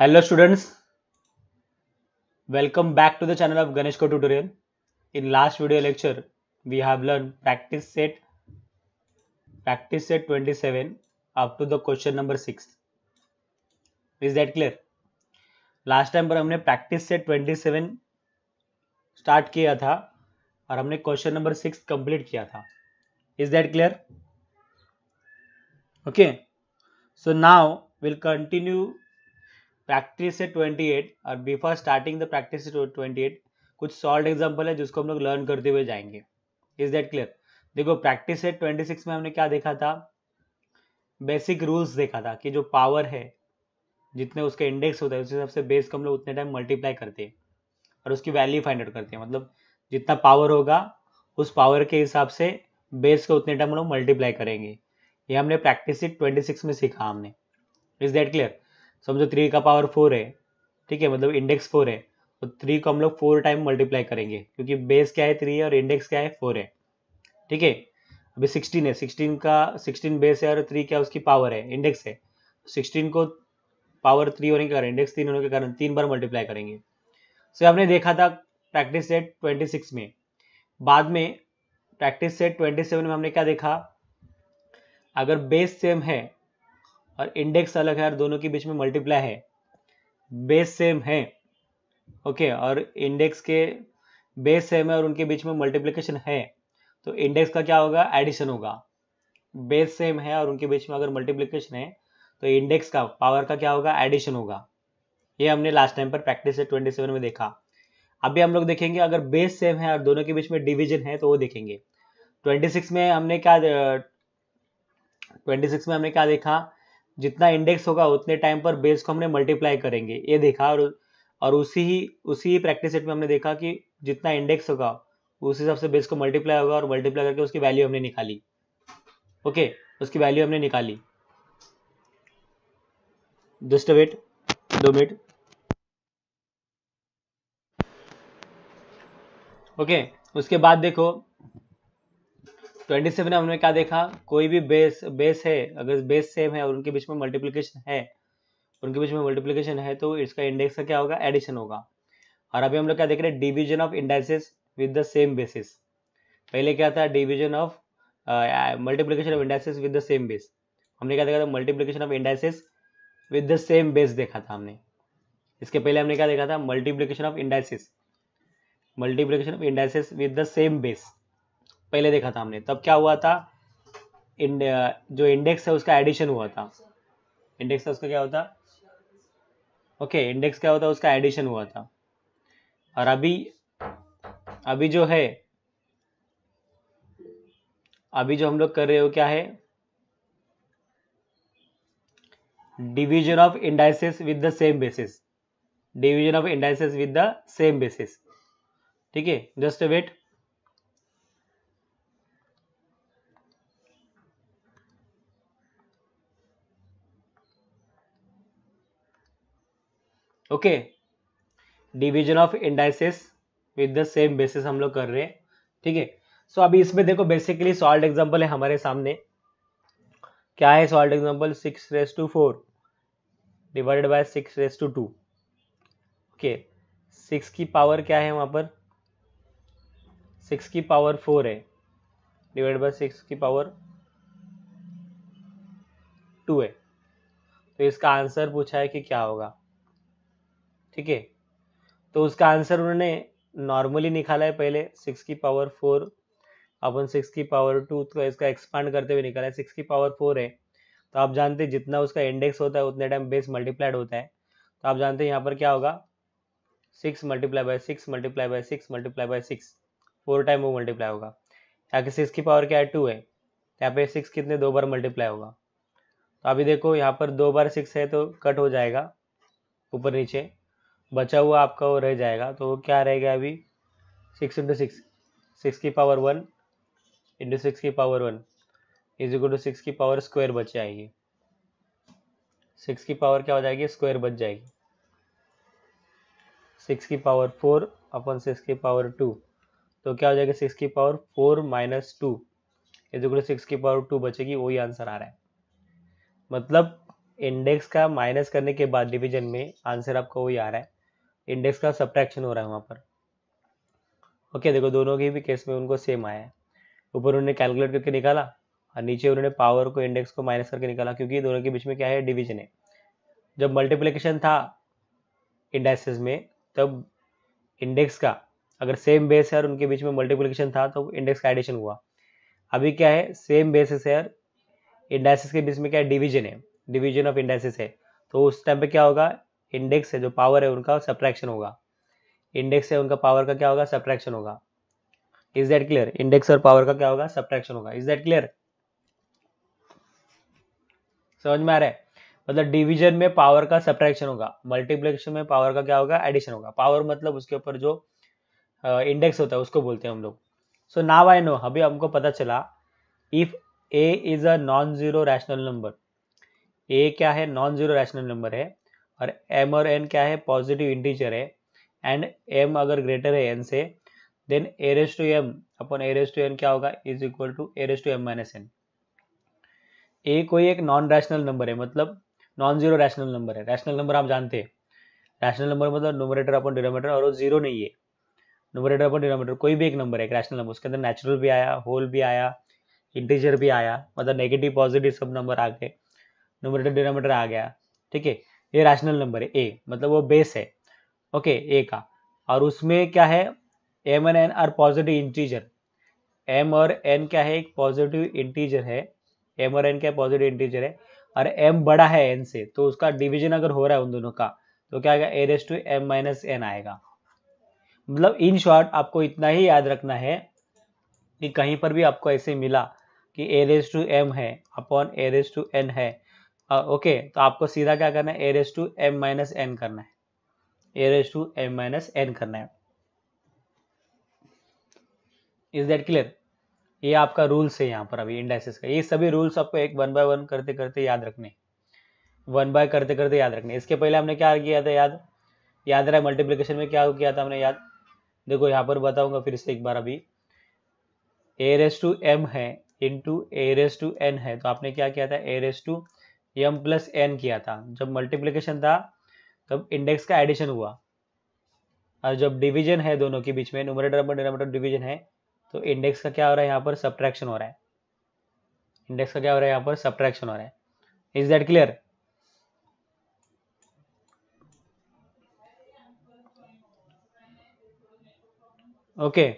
Hello students welcome back to the channel of Ganesh को tutorial in last video lecture we have learn practice set practice set 27 up to the question number six is that clear last time पर हमने practice set 27 start किया था और हमने question number six complete किया था is that clear okay so now will continue practice है twenty eight और before starting the practice twenty eight कुछ सॉल्ट एग्जाम्पल है जिसको हम लोग लर्न करते हुए जाएंगे इज दैट क्लियर देखो प्रैक्टिस है ट्वेंटी सिक्स में हमने क्या देखा था बेसिक रूल्स देखा था कि जो पावर है जितने उसके इंडेक्स होता है उस हिसाब से बेस को हम लोग उतने टाइम मल्टीप्लाई करते हैं और उसकी वैल्यू फाइंड आउट करते हैं मतलब जितना पावर होगा उस पावर के हिसाब से बेस को उतने टाइम हम लोग मल्टीप्लाई करेंगे ये हमने प्रैक्टिस ट्वेंटी सिक्स में सीखा हमने इज दैट क्लियर समझो थ्री का पावर फोर है ठीक है मतलब इंडेक्स फोर है तो थ्री को हम लोग फोर टाइम मल्टीप्लाई करेंगे क्योंकि बेस क्या है थ्री है और इंडेक्स क्या है फोर है ठीक है अभी सिक्सटीन है सिक्सटीन का सिक्सटीन बेस है और थ्री क्या उसकी पावर है इंडेक्स है सिक्सटीन को पावर थ्री होने के कारण इंडेक्स तीन होने के कारण तीन बार मल्टीप्लाई करेंगे सो so, आपने देखा था प्रैक्टिस सेट ट्वेंटी सिक्स में बाद में प्रैक्टिस सेट ट्वेंटी सेवन में हमने क्या देखा अगर बेस सेम है और इंडेक्स अलग है और दोनों के बीच में मल्टीप्लाई है बेस सेम है ओके और इंडेक्स के बेस सेम है और उनके बीच में मल्टीप्लीकेशन है तो इंडेक्स का क्या होगा एडिशन होगा बेस सेम है और उनके बीच में अगर मल्टीप्लीकेशन है तो इंडेक्स का पावर का क्या होगा एडिशन होगा ये हमने लास्ट टाइम पर प्रैक्टिस ट्वेंटी सेवन में देखा अभी हम लोग देखेंगे अगर बेस सेम है और दोनों के बीच में डिवीजन है तो वो देखेंगे सिक्स में हमने क्या सिक्स में हमने क्या देखा जितना इंडेक्स होगा उतने टाइम पर बेस को हमने मल्टीप्लाई करेंगे ये देखा और और उसी ही उसी ही प्रैक्टिस सेट में हमने देखा कि जितना इंडेक्स होगा उस हिसाब से बेस को मल्टीप्लाई होगा और मल्टीप्लाई करके उसकी वैल्यू हमने निकाली ओके उसकी वैल्यू हमने निकाली जस्ट वेट दो मिनट ओके उसके बाद देखो ट्वेंटी सेवन में हमने क्या देखा कोई भी बेस बेस है अगर बेस सेम है और उनके बीच में मल्टीप्लीकेशन है उनके बीच में मल्टीप्लीकेशन है तो इसका इंडेक्स का क्या होगा एडिशन होगा और अभी हम लोग क्या देख रहे हैं division of indexes with the same basis पहले क्या था division of multiplication of indexes with the same base हमने क्या देखा था multiplication of indexes with the same base देखा था हमने इसके पहले हमने क्या देखा था multiplication of indexes multiplication of indexes with the same base पहले देखा था हमने तब क्या हुआ था इंड, जो इंडेक्स है उसका एडिशन हुआ था इंडेक्स था उसका क्या होता ओके okay, इंडेक्स क्या होता उसका एडिशन हुआ था और अभी अभी जो है अभी जो हम लोग कर रहे हो क्या है division of indices with the same basis division of indices with the same basis ठीक है just wait okay division of indices with the same basis हम लोग कर रहे हैं ठीक है सो अभी इसमें देखो बेसिकली सॉल्ट एग्जाम्पल है हमारे सामने क्या है solved example six raise to four divided by six raise to two okay six की पावर क्या है वहां पर सिक्स की पावर फोर है डिवाइड बाय सिक्स की पावर टू है तो इसका आंसर पूछा है कि क्या होगा ठीक है तो उसका आंसर उन्होंने नॉर्मली निकाला है पहले सिक्स की पावर फोर अपन सिक्स की पावर टू तो इसका एक्सपांड करते हुए निकाला है सिक्स की पावर फोर है तो आप जानते हैं जितना उसका इंडेक्स होता है उतने टाइम बेस मल्टीप्लाइड होता है तो आप जानते हैं यहाँ पर क्या होगा six multiply by six multiply by six multiply by six four time वो मल्टीप्लाई होगा यहाँ के सिक्स की पावर क्या है टू है तो यहाँ पे सिक्स कितने दो बार मल्टीप्लाई होगा तो अभी देखो यहाँ पर दो बार सिक्स है तो कट हो जाएगा ऊपर नीचे बचा हुआ आपका वो रह जाएगा तो क्या रहेगा अभी सिक्स इंटू सिक्स सिक्स की पावर वन इंटू सिक्स की power one is equal to six की पावर स्क्वायर बच जाएगी सिक्स की पावर क्या हो जाएगी स्क्वायर बच जाएगी सिक्स की पावर फोर अपन सिक्स की पावर टू तो क्या हो जाएगा सिक्स की power four minus two is equal to six की पावर टू बचेगी वही आंसर आ रहा है मतलब इंडेक्स का माइनस करने के बाद डिवीजन में आंसर आपका वही आ रहा है इंडेक्स का सब्ट्रैक्शन हो रहा है वहाँ पर ओके okay, देखो दोनों के भी केस में उनको सेम आया है ऊपर उन्होंने कैलकुलेट करके निकाला और नीचे उन्होंने पावर को इंडेक्स को माइनस करके निकाला क्योंकि दोनों के बीच में क्या है डिवीजन है जब मल्टीप्लिकेशन था इंडेक्सेस में तब इंडेक्स का अगर सेम बेस है और उनके बीच में मल्टीप्लिकेशन था तो इंडेक्स का एडिशन हुआ अभी क्या है सेम बेसिस है और इंडाइसिस के बीच में क्या है डिवीजन है डिवीजन ऑफ इंडाइसिस है तो उस टाइम पे क्या होगा इंडेक्स है जो पावर है उनका सप्रैक्शन होगा इंडेक्स है उनका पावर का क्या होगा सप्रैक्शन होगा इज दैट क्लियर इंडेक्स और पावर का क्या होगा सप्रैक्शन होगा इज दैट क्लियर समझ में आ रहा है मतलब डिवीजन में पावर का सप्रैक्शन होगा मल्टीप्लिकेशन में पावर का क्या होगा एडिशन होगा पावर मतलब उसके ऊपर जो इंडेक्स uh, होता है उसको बोलते हैं हम लोग सो नाव आई नो अभी हमको पता चला if A is a non zero rational number A क्या है नॉन जीरो रैशनल नंबर है और m और n क्या है पॉजिटिव इंटीजर है एंड m अगर ग्रेटर है n से देन एरेस टू एम अपन एरेस टू एन क्या होगा is equal to arrays to M minus N A कोई एक नॉन रैशनल नंबर है मतलब नॉन जीरो रैशनल नंबर है रैशनल नंबर आप जानते हैं रैशनल नंबर मतलब नोमरेटर अपन डिनोमेटर और वो जीरो नहीं है नोमरेटर अपन डिनोमेटर कोई भी एक नंबर है एक रैशनल नंबर उसके अंदर नेचुरल भी आया होल भी आया इंटीजर भी आया मतलब नेगेटिव पॉजिटिव सब नंबर आ गए नोमरेटर डिनोमेटर आ गया ठीक है ये रैशनल नंबर है ए मतलब वो बेस है ओके ए का और उसमें क्या है m and n are positive integer m और एन क्या है एक पॉजिटिव इंटीजर है एम और एन क्या पॉजिटिव इंटीजर है और एम बड़ा है एन से तो उसका डिवीजन अगर हो रहा है उन दोनों का तो क्या आएगा a raise to M minus n आएगा मतलब इन शॉर्ट आपको इतना ही याद रखना है कि कहीं पर भी आपको ऐसे मिला कि ए रेस टू एम है upon a raise to n है ओके तो आपको सीधा क्या करना है a raise to M minus n करना है a raise to M minus n करना है इज दैट क्लियर ये आपका रूल्स है यहाँ पर अभी इंडाइसिस का ये सभी रूल्स आपको एक वन बाय वन करते करते याद रखने वन बाय करते करते याद रखने इसके पहले हमने क्या किया था याद याद रहा मल्टीप्लीकेशन में क्या किया था हमने याद देखो यहाँ पर बताऊंगा फिर से एक बार अभी ए रेस टू एम है into a raise to n है तो आपने क्या किया था a raise to m plus n किया था जब मल्टीप्लीकेशन था तब इंडेक्स का एडिशन हुआ और जब डिवीजन है दोनों के बीच में नुमरेटर और डिवीजन है तो इंडेक्स का क्या हो रहा है यहाँ पर सब्ट्रैक्शन हो रहा है इंडेक्स का क्या हो रहा है यहाँ पर सब्ट्रैक्शन हो रहा है is that clear okay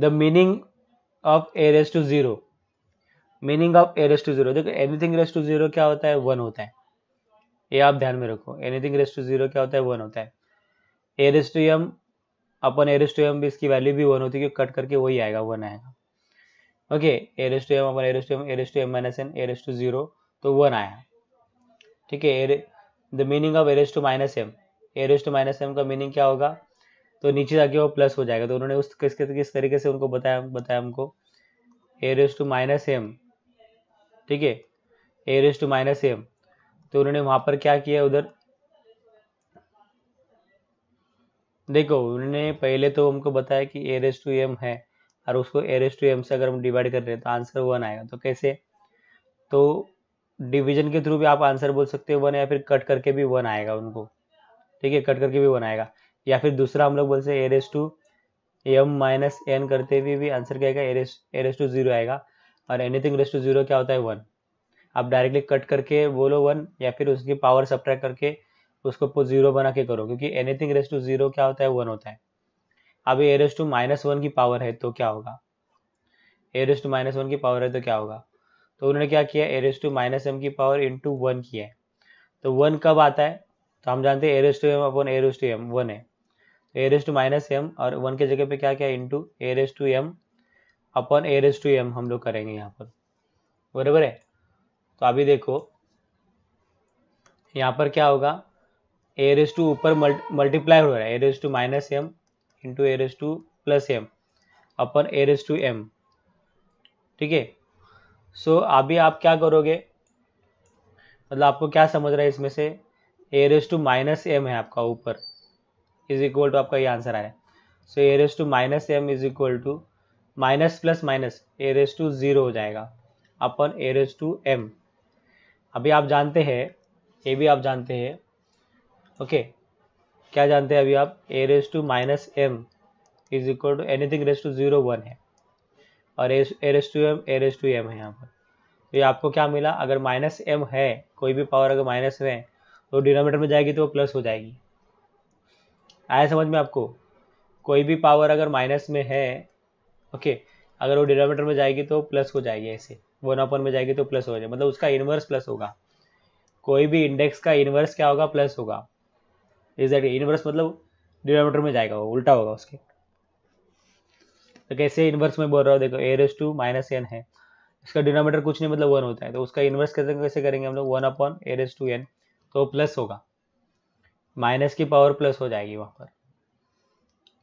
the meaning of a raise to zero meaning of a raise to zero देखो एनीथिंग रेस टू जीरो क्या होता है वन होता है ये आप ध्यान में रखो एनीथिंग रेस टू जीरो क्या होता है वन होता है a raise to M upon a raise to m भी इसकी वैल्यू भी वन होती है कट करके वही आएगा वन आएगा okay a raise to M upon a raise to m a raise to M minus N a raise to zero तो वन आया ठीक है the meaning of a raise to minus m a raise to minus m का meaning क्या होगा तो नीचे जाके वो प्लस हो जाएगा तो उन्होंने उस किस किस तरीके से उनको बताया बताया हमको a raise to minus m ठीक है a raise to minus m तो उन्होंने वहां पर क्या किया उधर देखो उन्होंने पहले तो हमको बताया कि ए रेस टू एम है और उसको ए रेस टू एम से अगर हम डिवाइड कर रहे हैं तो आंसर वन आएगा तो कैसे तो डिवीजन के थ्रू भी आप आंसर बोल सकते हो वन या फिर कट करके भी वन आएगा उनको ठीक है कट करके भी वन आएगा या फिर दूसरा हम लोग बोलते हैं a raise to M minus n करते हुए भी, भी आंसर क्या आएगा एरेस एरेस टू जीरो आएगा और एनीथिंग रेस टू जीरो क्या होता है वन आप डायरेक्टली कट करके बोलो वन या फिर उसकी पावर सब्ट्रैक्ट करके उसको जीरो बना के करो क्योंकि एनीथिंग रेस टू जीरो क्या होता है वन होता है अभी a raise to minus one की पावर है तो क्या होगा a raise to minus one की पावर है तो क्या होगा तो उन्होंने क्या किया a raise to minus m की पावर इन टू वन किया है तो वन कब आता है तो हम जानते हैं a raise to m upon a raise to m one है a raise to minus m और वन के जगह पे क्या क्या into a raise to M upon a raise to m हम लोग करेंगे यहाँ पर बराबर है तो अभी देखो यहाँ पर क्या होगा ए रेस टू ऊपर मल्टीप्लाई हो रहा है a raise to minus m into a raise to plus m upon a raise to m ठीक है सो अभी आप क्या करोगे मतलब आपको क्या समझ रहा है इसमें से a raise to minus m है आपका ऊपर इज इक्वल टू आपका ये आंसर आया so a raise to minus m is equal to minus plus minus a raise to zero हो जाएगा upon a raise to m अभी आप जानते हैं ये भी आप जानते हैं ओके क्या जानते हैं अभी आप a raise to minus m is equal to anything raise to zero one है और a raise to m a raise to m है यहाँ पर तो ये आपको क्या मिला अगर माइनस एम है कोई भी पावर अगर माइनस में है तो डिनोमीटर में जाएगी तो वो प्लस हो जाएगी आया समझ में आपको कोई भी पावर अगर माइनस में है ओके अगर वो डिनोमीटर में जाएगी तो प्लस हो जाएगी ऐसे वन अपन में जाएगी तो प्लस हो जाएगा मतलब उसका इन्वर्स प्लस होगा कोई भी इंडेक्स का इन्वर्स क्या होगा प्लस होगा दैट इन्वर्स मतलब डिनोमीटर में जाएगा वो उल्टा होगा उसके तो कैसे इन्वर्स में बोल रहा हूँ देखो a raise to minus n है इसका डिनोमीटर कुछ नहीं मतलब वन होता है तो उसका इन्वर्स कैसे कैसे करेंगे हम लोग one upon a raise to n तो प्लस होगा माइनस की पावर प्लस हो जाएगी वहाँ पर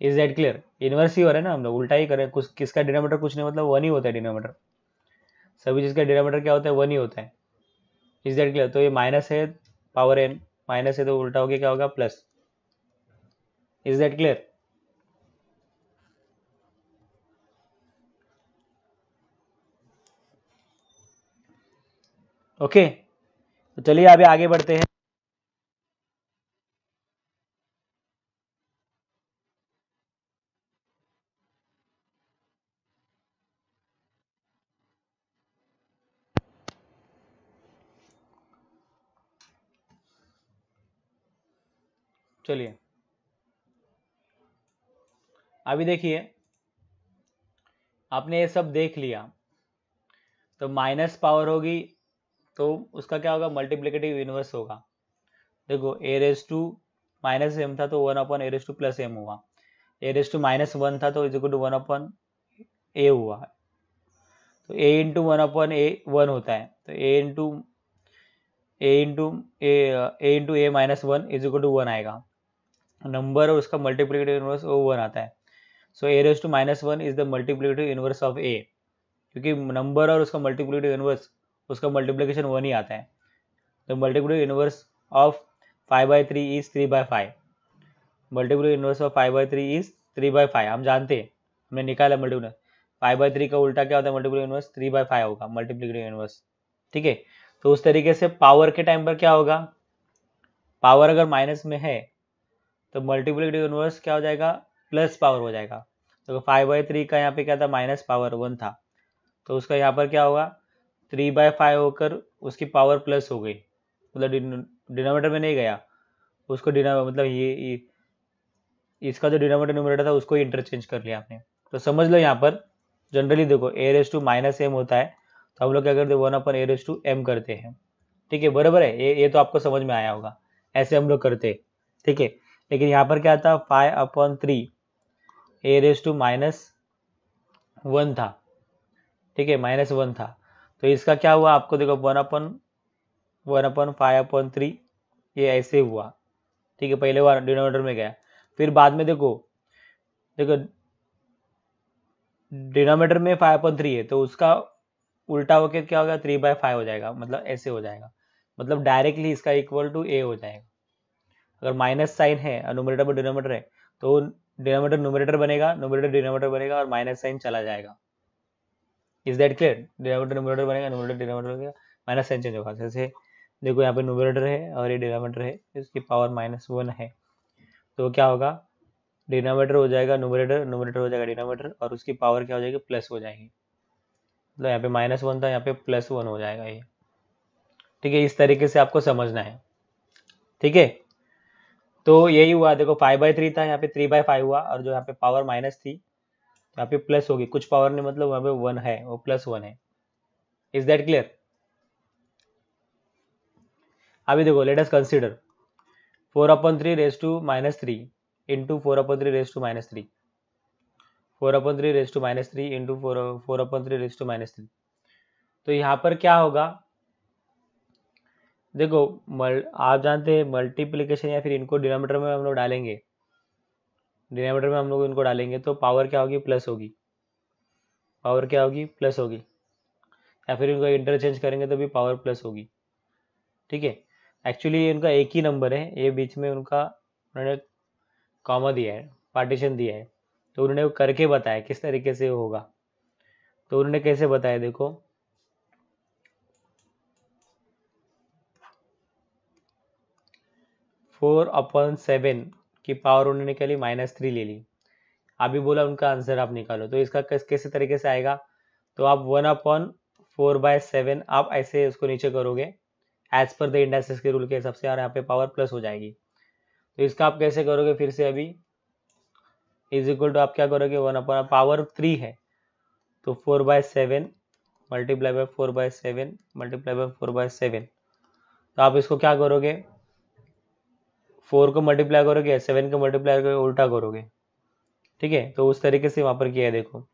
इज दैट क्लियर इनवर्स ही हो रहा है ना हम लोग उल्टा ही करें कुछ किसका डिनोमीटर कुछ नहीं मतलब वन ही होता है डिनोमीटर सभी चीज़ का डिनोमीटर क्या होता है वन ही होता है इज दैट क्लियर तो ये माइनस है पावर एन माइनस है तो उल्टा हो गया क्या होगा plus is that clear okay तो चलिए अभी आगे बढ़ते हैं चलिए अभी देखिए आपने ये सब देख लिया तो माइनस पावर होगी तो उसका क्या होगा मल्टीप्लिकेटिव यूनिवर्स होगा देखो a raise to minus m था तो one upon a raise to plus m हुआ a raise to minus one था तो is equal to one upon a हुआ तो a into one upon a one होता है तो a into a into a into a minus one is equal to one आएगा number और उसका मल्टीप्लीकेटिव इनवर्स वो वन आता है so a raise to minus one is the multiplicative inverse of a क्योंकि नंबर और उसका मल्टीप्लीकेटिव इनवर्स उसका मल्टीप्लीकेशन वन ही आता है तो multiplicative inverse of five by three is three by five multiplicative inverse of five by three is three by five हम जानते हैं हमने निकाला मल्टीप्लर फाइव बाई थ्री का उल्टा क्या होता है multiplicative inverse three by five होगा मल्टीप्लीकेटिव इनवर्स ठीक है तो उस तरीके से पावर के टाइम पर क्या होगा पावर अगर माइनस में है तो मल्टीप्लीकेटिव इनवर्स क्या हो जाएगा प्लस पावर हो जाएगा तो फाइव बाई थ्री का यहाँ पे क्या था माइनस पावर वन था तो उसका यहाँ पर क्या होगा थ्री बाय फाइव होकर उसकी पावर प्लस हो गई मतलब डिनोमीटर में नहीं गया उसको डिना मतलब ये, ये इसका जो डिनोमीटर न्यूमरेटर था उसको इंटरचेंज कर लिया आपने तो समझ लो यहाँ पर जनरली देखो a raise to minus m होता है तो हम लोग क्या करते one upon a raise to m करते हैं ठीक है बराबर है ये ये तो आपको समझ में आया होगा ऐसे हम लोग करते ठीक है लेकिन यहाँ पर क्या था five upon three a raise to minus one था ठीक है माइनस वन था तो इसका क्या हुआ आपको देखो one upon one upon five upon three ये ऐसे हुआ ठीक है पहले बार डिनोमीटर में गया फिर बाद में देखो देखो डिनोमीटर में फाइव अपॉन थ्री है तो उसका उल्टा होकर क्या होगा थ्री बाय फाइव हो जाएगा मतलब ऐसे हो जाएगा मतलब डायरेक्टली इसका इक्वल टू ए हो जाएगा अगर माइनस साइन है और पर डिनोमीटर है तो डिनोमीटर नोमरेटर बनेगा नोमरेटर डिनोमीटर बनेगा और माइनस साइन चला जाएगा is that clear denominator numerator बनेगा नोमरेटर डिनोमेटर बनेगा माइनस साइन चेंज होगा जैसे देखो यहाँ पे नोमरेटर है और ये डिनोमीटर है इसकी पावर माइनस वन है तो क्या होगा डिनोमीटर हो जाएगा नोमरेटर नोमरेटर हो जाएगा डिनोमीटर और उसकी पावर क्या हो जाएगी प्लस हो जाएगी मतलब यहाँ पे माइनस वन था यहाँ पे प्लस वन हो जाएगा ये ठीक है इस तरीके से आपको समझना है ठीक है तो यही हुआ देखो फाइव बाई थ्री था यहाँ पे थ्री बाई फाइव हुआ और जो यहाँ पे पावर माइनस थी यहाँ पे प्लस होगी कुछ पावर नहीं मतलब वहां पे वन है वो प्लस वन है इज दैट क्लियर अभी देखो let us consider four upon three raise to minus three into four upon three raise to minus three four upon three raise to minus three into four four upon three raise to minus three तो यहाँ पर क्या होगा देखो मल आप जानते हैं मल्टीप्लीकेशन या फिर इनको डिनोमीटर में हम लोग डालेंगे डिनोमीटर में हम लोग इनको डालेंगे तो पावर क्या होगी प्लस होगी पावर क्या होगी प्लस होगी या फिर इनको इंटरचेंज करेंगे तो भी पावर प्लस होगी ठीक है एक्चुअली इनका एक ही नंबर है ये बीच में उनका उन्होंने कॉमा दिया है पार्टीशन दिया है तो उन्होंने करके बताया किस तरीके से होगा तो उन्होंने कैसे बताया देखो फोर अपॉन सेवन की पावर उन्होंने क्या ली माइनस थ्री ले ली अभी बोला उनका आंसर आप निकालो तो इसका कैसे कैसे तरीके से आएगा तो आप one upon four by seven आप ऐसे उसको नीचे करोगे एज पर द इंडाइसिस के रूल के हिसाब से और यहाँ पे पावर प्लस हो जाएगी तो इसका आप कैसे करोगे फिर से अभी इज इक्वल टू आप क्या करोगे वन अपॉन पावर थ्री है तो four by seven multiply by four by seven multiply by four by seven तो आप इसको क्या करोगे फोर को मल्टीप्लाई करोगे या सेवन को मल्टीप्लाई करोगे उल्टा करोगे ठीक है तो उस तरीके से वहाँ पर किया है देखो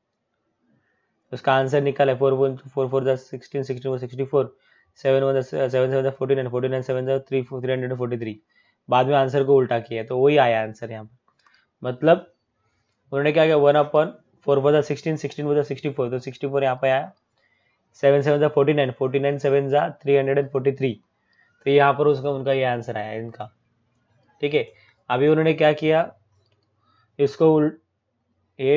उसका आंसर है फोर वन फोर फोर दस sixteen sixteen sixty four seven one seven seven forty nine forty nine seven three three hundred forty three बाद में आंसर को उल्टा किया तो वही आया आंसर यहाँ पर मतलब उन्होंने क्या किया वन अपन फोर फोर था सिक्सटीन सिक्सटीन फोर था सिक्सटी फोर तो सिक्सटी फोर यहाँ पर आया सेवन सेवन था forty nine forty nine seven जा three hundred and forty three तो यहाँ पर उसका उनका ये आंसर आया इनका ठीक है अभी उन्होंने क्या किया इसको ये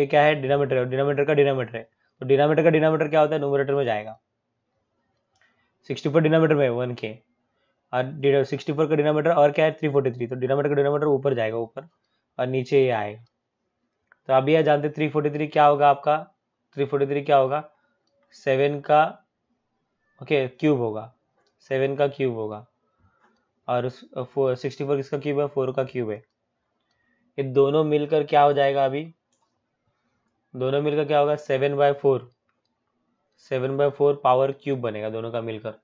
ए क्या है डिनोमीटर है डिनोमीटर का डिनोमीटर है तो डिनोमीटर का डिनोमीटर क्या होता है नोमीटर में जाएगा सिक्सटी फोर डिनोमीटर में वन के और सिक्सटी फोर का डिनोमीटर और क्या है थ्री फोर्टी थ्री तो डिनोमीटर का डिनोमीटर ऊपर जाएगा ऊपर और नीचे ये आएगा तो अभी यह जानते थ्री फोर्टी थ्री क्या होगा आपका थ्री फोर्टी थ्री क्या होगा सेवन का ओके क्यूब होगा सेवन का क्यूब होगा और सिक्सटी फोर किसका क्यूब है फोर का क्यूब है ये दोनों मिलकर क्या हो जाएगा अभी दोनों मिलकर क्या होगा seven by four seven by four power cube बनेगा दोनों का मिलकर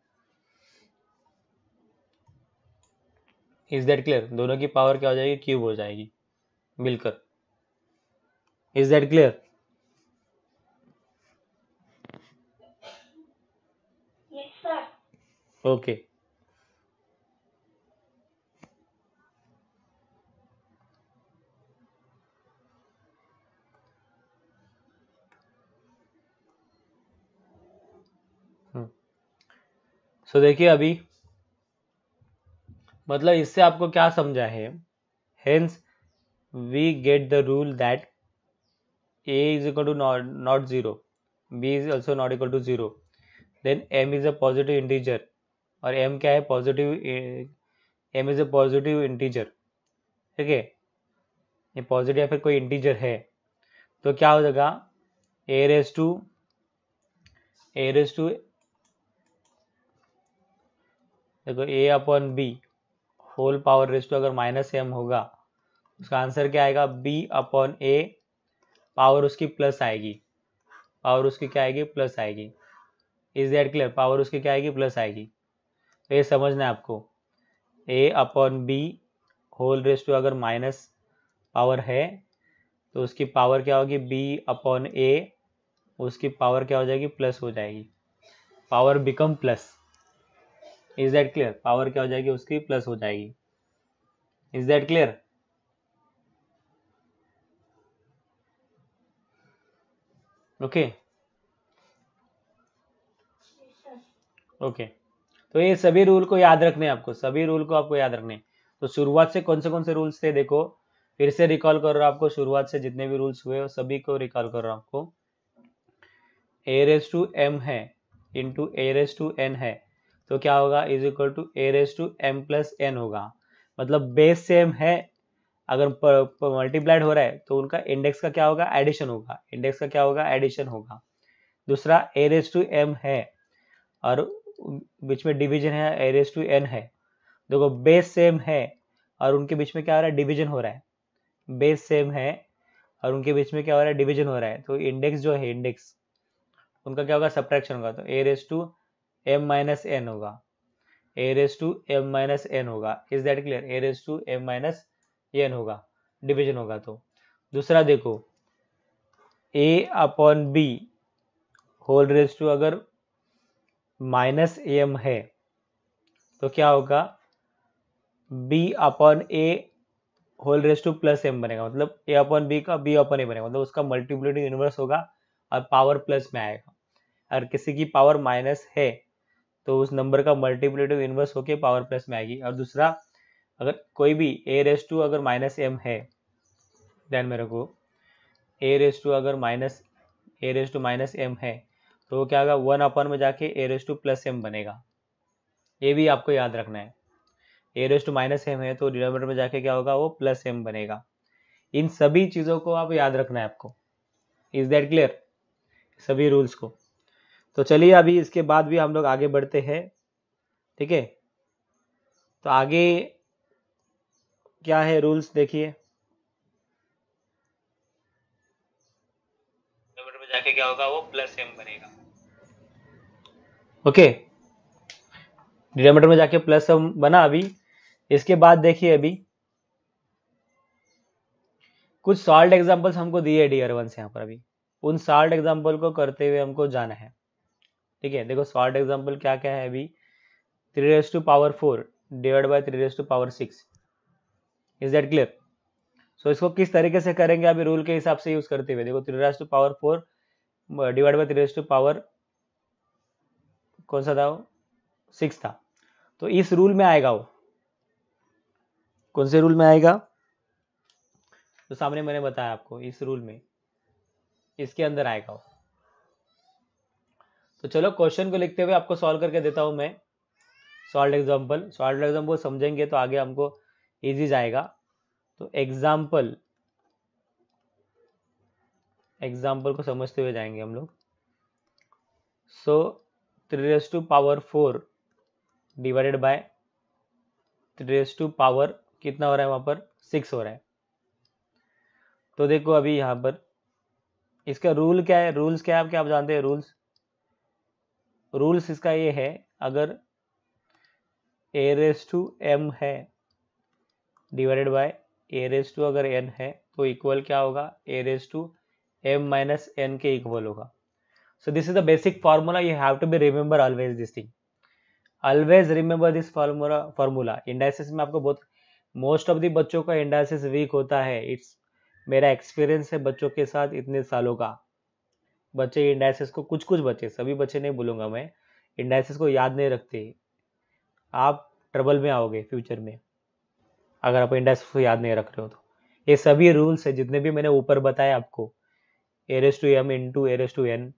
इज दैट क्लियर दोनों की पावर क्या हो जाएगी क्यूब हो जाएगी मिलकर is that clear okay so so, देखिए अभी मतलब इससे आपको क्या समझा है hence we get the rule that a is equal to not not zero b is also not equal to zero then m is a positive integer और m क्या है positive m is a positive integer ठीक है ये positive या फिर कोई integer है तो क्या हो जाएगा a raise to a raise to देखो a upon b whole power raise to अगर माइनस एम होगा उसका आंसर क्या आएगा बी अपॉन ए पावर उसकी प्लस आएगी पावर उसकी क्या आएगी प्लस आएगी इज दैट क्लियर पावर उसकी क्या आएगी प्लस आएगी तो ये समझना है आपको a upon b whole raise to अगर माइनस पावर है तो उसकी पावर क्या होगी बी अपॉन ए उसकी पावर क्या हो जाएगी प्लस हो जाएगी power become plus is that clear power क्या हो जाएगी उसकी प्लस हो जाएगी is that clear okay okay तो ये सभी रूल को याद रखने हैं आपको सभी रूल को आपको याद रखने तो शुरुआत से कौन से कौन से रूल्स थे देखो फिर से रिकॉल कर रहा आपको शुरुआत से जितने भी रूल्स हुए सभी को रिकॉल कर रहा हूं आपको ए रेस टू एम है into a raise to n है तो क्या होगा is equal to a raise to m plus n होगा मतलब बेस सेम है अगर मल्टीप्लाइड हो रहा है तो उनका इंडेक्स का क्या होगा एडिशन होगा इंडेक्स का क्या होगा एडिशन होगा दूसरा ए रेस टू एम है और बीच में डिवीजन है ए रेस टू एन है देखो बेस सेम है और उनके बीच में क्या हो रहा है डिवीजन हो रहा है बेस सेम है और उनके बीच में क्या हो रहा है डिवीजन हो रहा है तो इंडेक्स जो है इंडेक्स उनका क्या होगा सब्ट्रैक्शन होगा तो a raise to M minus n होगा a raise to M minus n होगा is that clear a raise to M minus n होगा डिविजन होगा तो दूसरा देखो a upon b whole raise to अगर माइनस एम है तो क्या होगा b upon a whole raise to plus m बनेगा मतलब ए अपॉन बी का बी अपॉन ए बनेगा मतलब उसका मल्टीप्लेटिंग यूनिवर्स होगा और पावर प्लस में आएगा और किसी की पावर माइनस है तो उस नंबर का मल्टीप्लेटिव इन्वर्स होके पावर प्लस में आएगी और दूसरा अगर कोई भी ए रेस टू अगर माइनस एम है ध्यान में रखो ए रेस टू अगर minus a raise to minus m है तो वो क्या होगा वन अपन में जाके a raise to plus m बनेगा ये भी आपको याद रखना है a raise to minus m है तो डिनोमीटर में जाके क्या होगा वो प्लस एम बनेगा इन सभी चीज़ों को आप याद रखना है आपको इज दैट क्लियर सभी रूल्स को तो चलिए अभी इसके बाद भी हम लोग आगे बढ़ते हैं ठीक है तो आगे क्या है रूल्स देखिए क्या होगा वो प्लस एम बनेगा ओके okay. डिनोमीटर में जाके प्लस एम बना अभी इसके बाद देखिए अभी कुछ सॉल्ट एग्जांपल्स हमको दिए डियर वन से यहां पर अभी उन सॉल्ट एग्जांपल को करते हुए हमको जाना है ठीक है देखो शॉर्ट एग्जाम्पल क्या क्या है अभी three raise to power four divide by three raise to power six is that clear so इसको किस तरीके से करेंगे अभी रूल के हिसाब से यूज करते हुए देखो three raise to power four divide by three raise to power कौन सा था वो सिक्स था तो इस रूल में आएगा वो कौन से रूल में आएगा तो सामने मैंने बताया आपको इस रूल में इसके अंदर आएगा वो तो चलो क्वेश्चन को लिखते हुए आपको सॉल्व करके देता हूँ मैं सॉल्ट एग्जाम्पल सॉल्ट एग्जाम्पल समझेंगे तो आगे हमको ईजी जाएगा तो एग्जाम्पल एग्जाम्पल को समझते हुए जाएंगे हम लोग so three raise to power four divided by three raise to power कितना हो रहा है वहां पर सिक्स हो रहा है तो देखो अभी यहां पर इसका रूल क्या है रूल्स क्या है आपके आप जानते हैं रूल्स रूल्स इसका ये है अगर ए रेस टू एम है divided by a raise to अगर एन है तो इक्वल क्या होगा a raise to M minus n के इक्वल होगा so this is the basic formula you have to be remember always this thing always remember this formula formula indices में आपको बहुत मोस्ट ऑफ द बच्चों का indices week होता है it's मेरा एक्सपीरियंस है बच्चों के साथ इतने सालों का बच्चे इंडाइसिस को कुछ कुछ बच्चे सभी बच्चे नहीं बोलूँगा मैं इंडाइसिस को याद नहीं रखते आप ट्रबल में आओगे फ्यूचर में अगर आप इंडाइसिस को याद नहीं रख रहे हो तो ये सभी रूल्स है जितने भी मैंने ऊपर बताए आपको a raise to m into arrays to n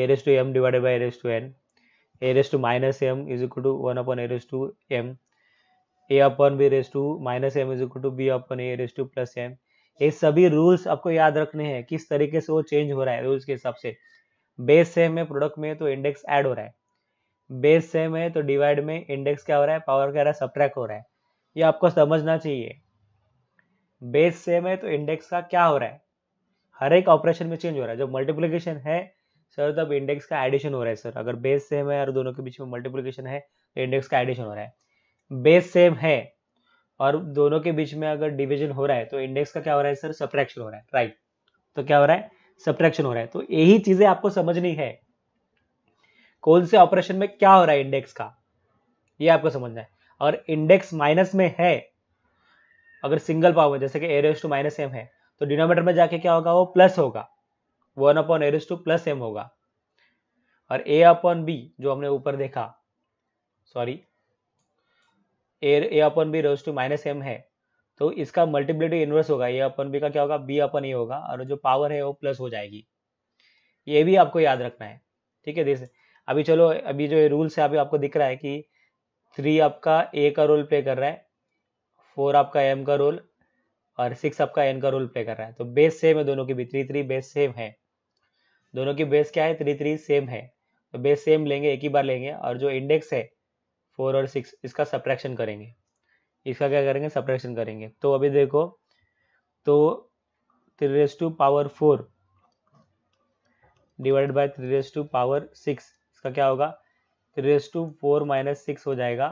a raise to m divided by a raise to n a raise to minus m is equal to one upon arrays to m a upon b raise to minus m is equal to b upon a raise to plus m ये सभी rules आपको याद रखने हैं किस तरीके से वो चेंज हो रहा है रूल्स के हिसाब से बेस सेम है प्रोडक्ट में तो इंडेक्स ऐड हो रहा है बेस सेम है तो डिवाइड में इंडेक्स क्या हो रहा है पावर क्या रहा है सब्ट्रैक्ट हो रहा है ये आपको समझना चाहिए बेस सेम है तो इंडेक्स का क्या हो रहा है हर एक ऑपरेशन में चेंज हो रहा है जब मल्टीप्लीकेशन है सर तब इंडेक्स का एडिशन हो रहा है सर अगर बेस सेम है और दोनों के बीच में मल्टीप्लीकेशन है तो इंडेक्स का एडिशन हो रहा है बेस सेम है और दोनों के बीच में अगर डिविजन हो रहा है तो इंडेक्स का क्या हो रहा है सर सप्रैक्शन हो रहा है राइट तो क्या हो रहा है सप्रैक्शन हो रहा है तो यही चीजें आपको समझनी है कौन से ऑपरेशन में क्या हो रहा है इंडेक्स का ये आपको समझना है और इंडेक्स माइनस में है अगर सिंगल पावर जैसे कि एरेस टू माइनस एम है तो डिनोमीटर में जाके क्या होगा वो प्लस होगा one upon a raise to plus m होगा और ए अपॉन बी जो हमने ऊपर देखा sorry a a upon b raise to minus m है तो इसका मल्टीप्लिटी इन्वर्स होगा ए अपन बी का क्या होगा बी अपन ए होगा और जो पावर है वो प्लस हो जाएगी ये भी आपको याद रखना है ठीक है देश अभी चलो अभी जो रूल्स है अभी आपको दिख रहा है कि थ्री आपका ए का रोल प्ले कर रहा है फोर आपका एम का रोल और सिक्स आपका एन का रोल प्ले कर रहा है तो बेस सेम है दोनों की भी थ्री थ्री बेस सेम है दोनों की बेस क्या है थ्री थ्री सेम है तो बेस सेम लेंगे एक ही बार लेंगे और जो इंडेक्स है फोर और सिक्स इसका सप्रैक्शन करेंगे इसका क्या करेंगे सप्रैक्शन करेंगे तो अभी देखो तो three raise to power four divide by three raise to power six इसका क्या होगा three raise to four minus six हो जाएगा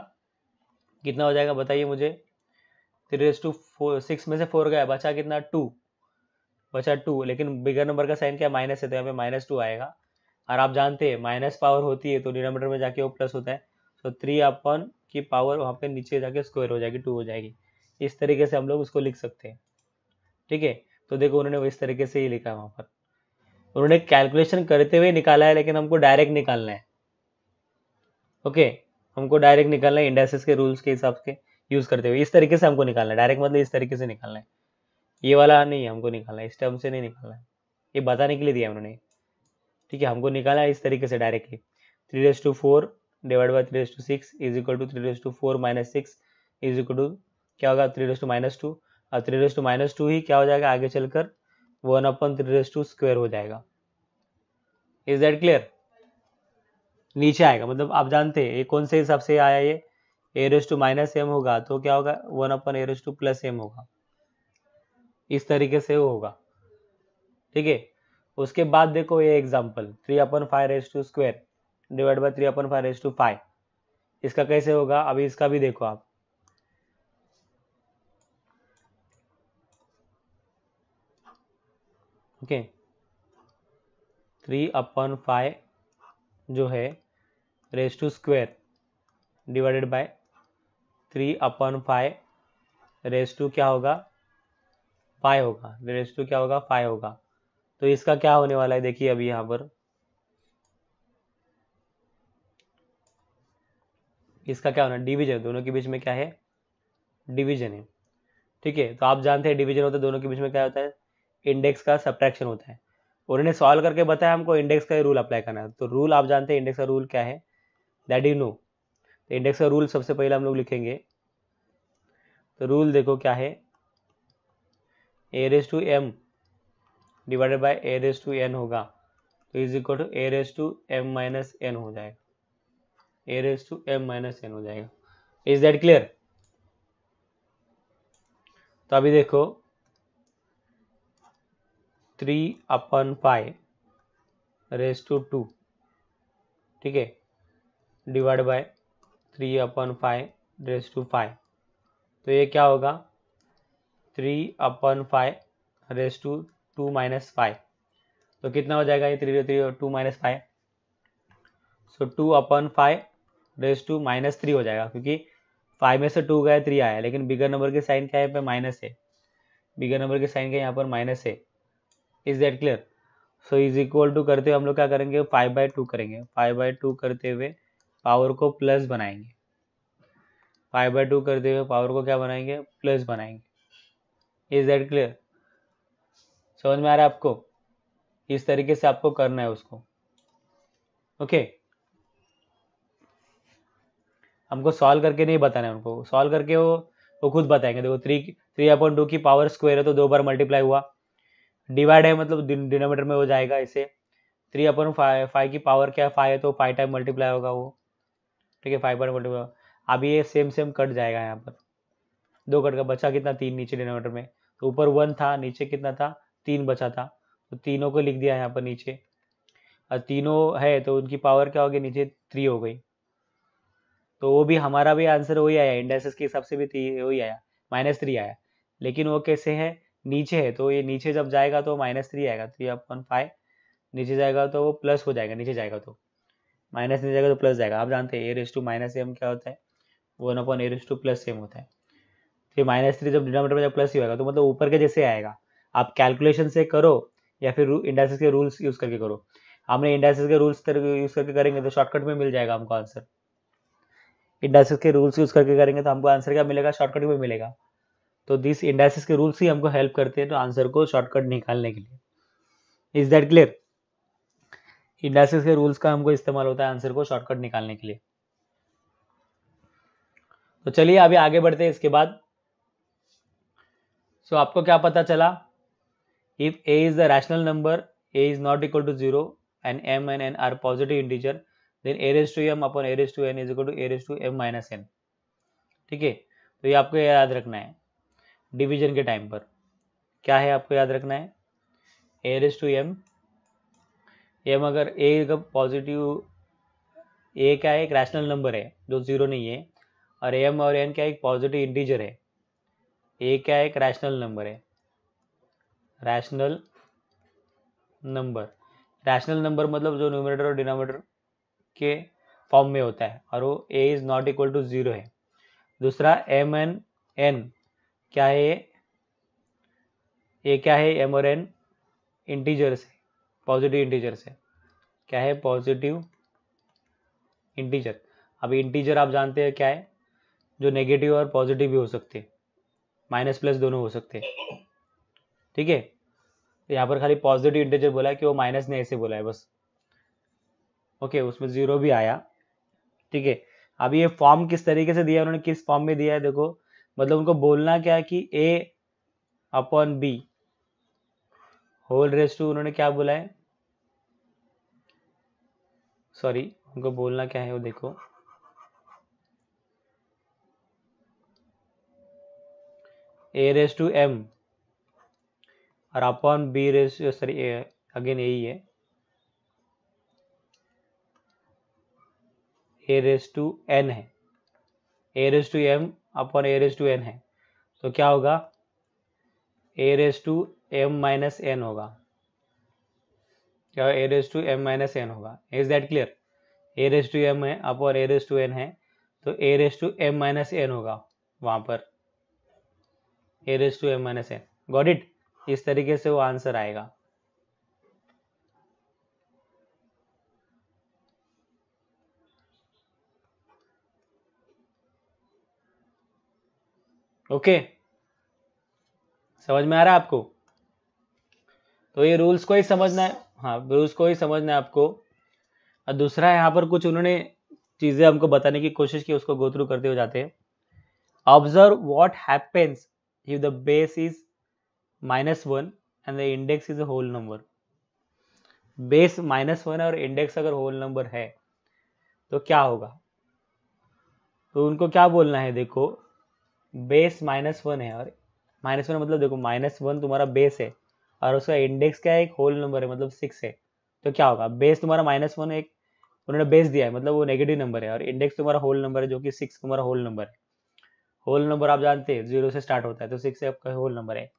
कितना हो जाएगा बताइए मुझे three raise to four six में से फोर गया बचा कितना टू बचा टू लेकिन बिगर नंबर का साइन क्या माइनस है तो यहाँ पे माइनस टू आएगा और आप जानते हैं माइनस पावर होती है तो डिनोमीटर में जाके वो प्लस होता है तो थ्री अपन की पावर वहाँ पे नीचे जाके स्क्वायर हो जाएगी टू हो जाएगी इस तरीके से हम लोग उसको लिख सकते हैं ठीक है तो देखो उन्होंने इस तरीके से ही लिखा है वहाँ पर उन्होंने कैलकुलेशन करते हुए निकाला है लेकिन हमको डायरेक्ट निकालना है ओके हमको डायरेक्ट निकालना है इंडाइसिस के रूल्स के हिसाब से यूज़ करते हुए इस तरीके से हमको निकालना है डायरेक्ट मतलब इस तरीके से निकालना है ये वाला नहीं हमको निकालना है इस टर्म से नहीं निकालना है ये बताने के लिए दिया उन्होंने ठीक है हमको निकाला है इस तरीके से directly three raise to four divide by three raise to six is equal to three raise to four minus six is equal to क्या होगा three raise to minus two और three raise to minus two ही क्या हो जाएगा आगे चलकर one upon three raise to square हो जाएगा इज दैट क्लियर नीचे आएगा मतलब आप जानते हैं ये कौन से हिसाब से आया ये a raise to minus m होगा तो क्या होगा one upon a raise to plus m होगा इस तरीके से वो होगा ठीक है उसके बाद देखो ये example three upon five raise to square divide by three upon five raise to five इसका कैसे होगा अभी इसका भी देखो आप ओके थ्री अपन फाइव जो है raise to square divided by three upon five raise to क्या होगा फाइव होगा रेस टू क्या होगा फाइव होगा तो इसका क्या होने वाला है देखिए अभी यहाँ पर इसका क्या होना डिवीजन दोनों के बीच में क्या है डिवीजन है ठीक है तो आप जानते हैं डिवीजन होता है दोनों के बीच में क्या होता है इंडेक्स का सब्ट्रैक्शन होता है उन्होंने सॉल्व करके बताया हमको इंडेक्स का रूल अप्लाई करना है तो रूल आप जानते हैं इंडेक्स का रूल क्या है दैट यू नो तो इंडेक्स का रूल सबसे पहले हम लोग लिखेंगे तो रूल देखो क्या है a raise to m divided by a raise to n होगा तो is equal to a raise to M minus n हो जाएगा a raise to M minus n हो जाएगा इज दैट क्लियर तो अभी देखो three upon five raise to two ठीक है divide by three upon five raise to five तो ये क्या होगा three upon five raise to two minus five तो कितना हो जाएगा ये three three two minus five so two upon five raise to minus three हो जाएगा क्योंकि फाइव में से टू गए थ्री आया लेकिन बिगर नंबर के साइन क्या है माइनस है बिगर नंबर के साइन क्या यहाँ पर माइनस है is that clear so is equal to करते हुए हम लोग क्या करेंगे फाइव बाय टू करेंगे फाइव बाय टू करते हुए पावर को प्लस बनाएंगे फाइव बाय टू करते हुए पावर को क्या बनाएंगे प्लस बनाएंगे इज दैट क्लियर समझ में आ रहा है आपको इस तरीके से आपको करना है उसको ओके okay. हमको सॉल्व करके नहीं बताना है उनको सॉल्व करके वो वो खुद बताएंगे देखो थ्री थ्री अपॉइंट टू की पावर स्क्वायर है तो दो बार मल्टीप्लाई हुआ डिवाइड है मतलब डिनोमीटर में हो जाएगा इसे थ्री अपॉइंट फाइव फाइव की पावर क्या फाइव है तो फाइव टाइम मल्टीप्लाई होगा वो ठीक है फाइव पॉइंट मल्टीप्लाई अभी ये सेम सेम कट जाएगा यहाँ पर दो कट का बचा कितना तीन नीचे डिनोमीटर में तो ऊपर वन था नीचे कितना था तीन बचा था तो तीनों को लिख दिया यहाँ पर नीचे और तीनों है तो उनकी पावर क्या होगी नीचे थ्री हो गई तो वो भी हमारा भी आंसर वही आया इंडाइसेस के हिसाब से भी वही आया माइनस थ्री आया लेकिन वो कैसे है नीचे है तो ये नीचे जब जाएगा तो माइनस थ्री आएगा थ्री अपन फाइव नीचे जाएगा तो वो प्लस हो जाएगा नीचे जाएगा तो माइनस नीचे जाएगा तो प्लस जाएगा आप जानते हैं a raise to minus m क्या होता है one upon a raise to plus same होता है फिर माइनस थ्री जब डिनोमीटर में जब प्लस ही होगा तो मतलब ऊपर के जैसे आएगा आप कैलकुलेशन से करो या फिर इंडाइसिस के रूल्स यूज़ करके करो हमने इंडाइसिस के रूल्स यूज़ करके करेंगे तो शॉर्टकट में मिल जाएगा हमको आंसर इंडस्ट्रीज के रूल्स यूज़ करके करेंगे तो हमको आंसर क्या मिलेगा शॉर्टकट भी मिलेगा तो दिस इंडस्ट्रीज के रूल्स ही हमको हेल्प करते हैं तो आंसर को शॉर्टकट निकालने के लिए इज दैट क्लियर इंडस्ट्रीज के रूल्स का हमको इस्तेमाल होता है आंसर को शॉर्टकट निकालने के लिए तो चलिए अभी आगे बढ़ते हैं इसके बाद सो so, आपको क्या पता चला if A is the rational number a is not equal to zero and m and n are positive integer then a raise to M upon a raise to n is equal to a raise to M minus n ठीक है तो ये आपको याद रखना है division के time पर क्या है आपको याद रखना है a raise to m m अगर ए का पॉजिटिव ए क्या है एक रैशनल नंबर है जो जीरो नहीं है और एम और एन क्या एक पॉजिटिव इंटीजर है ए क्या एक रैशनल नंबर है रैशनल नंबर रैशनल नंबर मतलब जो न्यूमिनेटर और डिनोमिनेटर के फॉर्म में होता है और वो a is not equal to zero है दूसरा एम एन एन क्या है ये क्या है एम और एन इंटीजर से पॉजिटिव इंटीजर से क्या है पॉजिटिव इंटीजर अब इंटीजर आप जानते हैं क्या है जो नेगेटिव और पॉजिटिव भी हो सकते हैं माइनस प्लस दोनों हो सकते हैं ठीक है यहाँ पर खाली पॉजिटिव इंटीजर बोला है कि वो माइनस ने ऐसे बोला है बस ओके उसमें जीरो भी आया ठीक है अब ये फॉर्म किस तरीके से दिया उन्होंने किस फॉर्म में दिया है देखो मतलब उनको बोलना क्या कि a upon b whole raise to उन्होंने क्या बोला है सॉरी उनको बोलना क्या है वो देखो ए रेस टू एम और upon b raise sorry again यही है ए रेस टू एन है a raise to m upon a raise to n है तो क्या होगा a raise to M minus n होगा क्या a raise to M minus n होगा is that clear a raise to m है upon a raise to n है तो a raise to M minus n होगा वहां पर a raise to M minus n got it इस तरीके से वो आंसर आएगा ओके समझ में आ रहा है आपको तो ये रूल्स को ही समझना है हाँ रूल्स को ही समझना है आपको और दूसरा यहाँ पर कुछ उन्होंने चीज़ें हमको बताने की कोशिश की उसको गोत्रू करते हुए जाते हैं observe what happens if the base is minus one and the index is a whole number base minus one और इंडेक्स अगर होल नंबर है तो क्या होगा तो उनको क्या बोलना है देखो बेस माइनस वन है और माइनस वन मतलब देखो माइनस वन तुम्हारा बेस है और उसका इंडेक्स क्या है एक होल नंबर है मतलब सिक्स है तो क्या होगा बेस तुम्हारा माइनस वन एक उन्होंने बेस दिया है मतलब वो नेगेटिव नंबर है और इंडेक्स तुम्हारा होल नंबर है जो कि सिक्स तुम्हारा होल नंबर है होल नंबर आप जानते हैं जीरो से स्टार्ट होता है तो सिक्स आपका होल नंबर है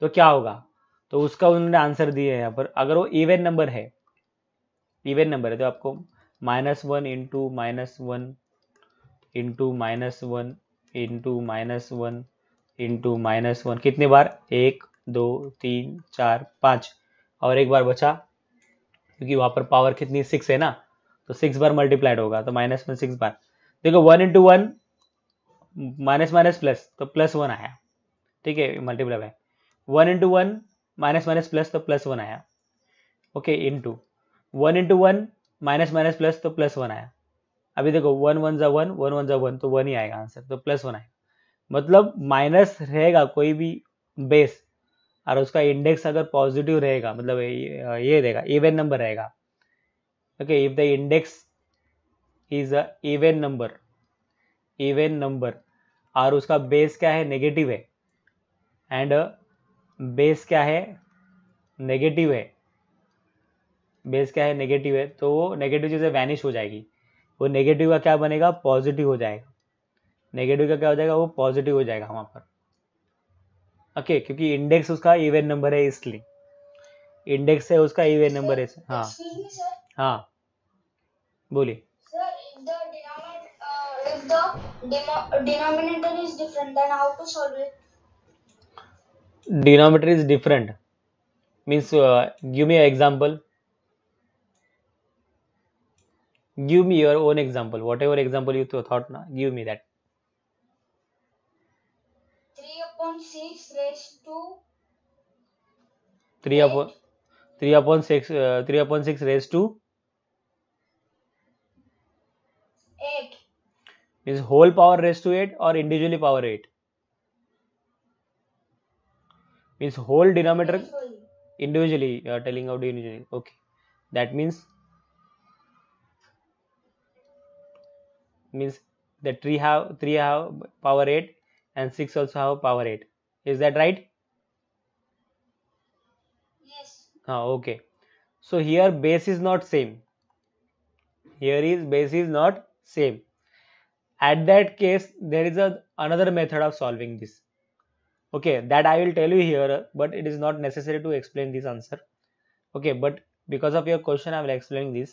तो क्या होगा तो उसका उन्होंने आंसर दिया है यहाँ पर अगर वो इवेन नंबर है इवेन नंबर है तो आपको minus one into minus one into minus one into minus one into minus one कितने बार एक दो तीन चार पाँच और एक बार बचा क्योंकि वहाँ पर पावर कितनी सिक्स है ना तो सिक्स बार मल्टीप्लाइड होगा तो माइनस वन सिक्स बार देखो one into one minus minus plus तो प्लस वन आया ठीक है multiply by one into one minus minus plus तो प्लस वन आया okay into one into one minus minus plus तो प्लस वन आया अभी देखो वन वन जा वन वन वन जा वन तो वन ही आएगा आंसर तो प्लस वन आएगा मतलब माइनस रहेगा कोई भी बेस और उसका इंडेक्स अगर पॉजिटिव रहेगा मतलब ये रहेगा इवेन नंबर रहेगा okay if the index is a even number even number और उसका बेस क्या है नेगेटिव है एंड बेस uh, क्या है नेगेटिव है बेस क्या है नेगेटिव है तो वो नेगेटिव चीज़ें वैनिश हो जाएगी वो नेगेटिव का क्या बनेगा पॉजिटिव हो जाएगा नेगेटिव का क्या हो जाएगा वो पॉजिटिव हो जाएगा वहाँ पर ओके okay, क्योंकि इंडेक्स उसका इवेन नंबर है इसलिए इंडेक्स है उसका इवेन नंबर है हाँ हाँ बोलिए denominator is different then how to solve give me your own example whatever example you thought na give me that 3 upon 6 raised to 3 upon 3 upon 6 uh, 3 upon 6 raised to 8 is whole power raised to 8 or individually power 8 means whole denominator individually, individually you are telling out individually okay that means means the three have three have power 8 and 6 also have power 8 is that right yes ah, okay so here base is not same here is base is not same at that case there is a another method of solving this okay that i will tell you here but it is not necessary to explain this answer okay but because of your question i will explain this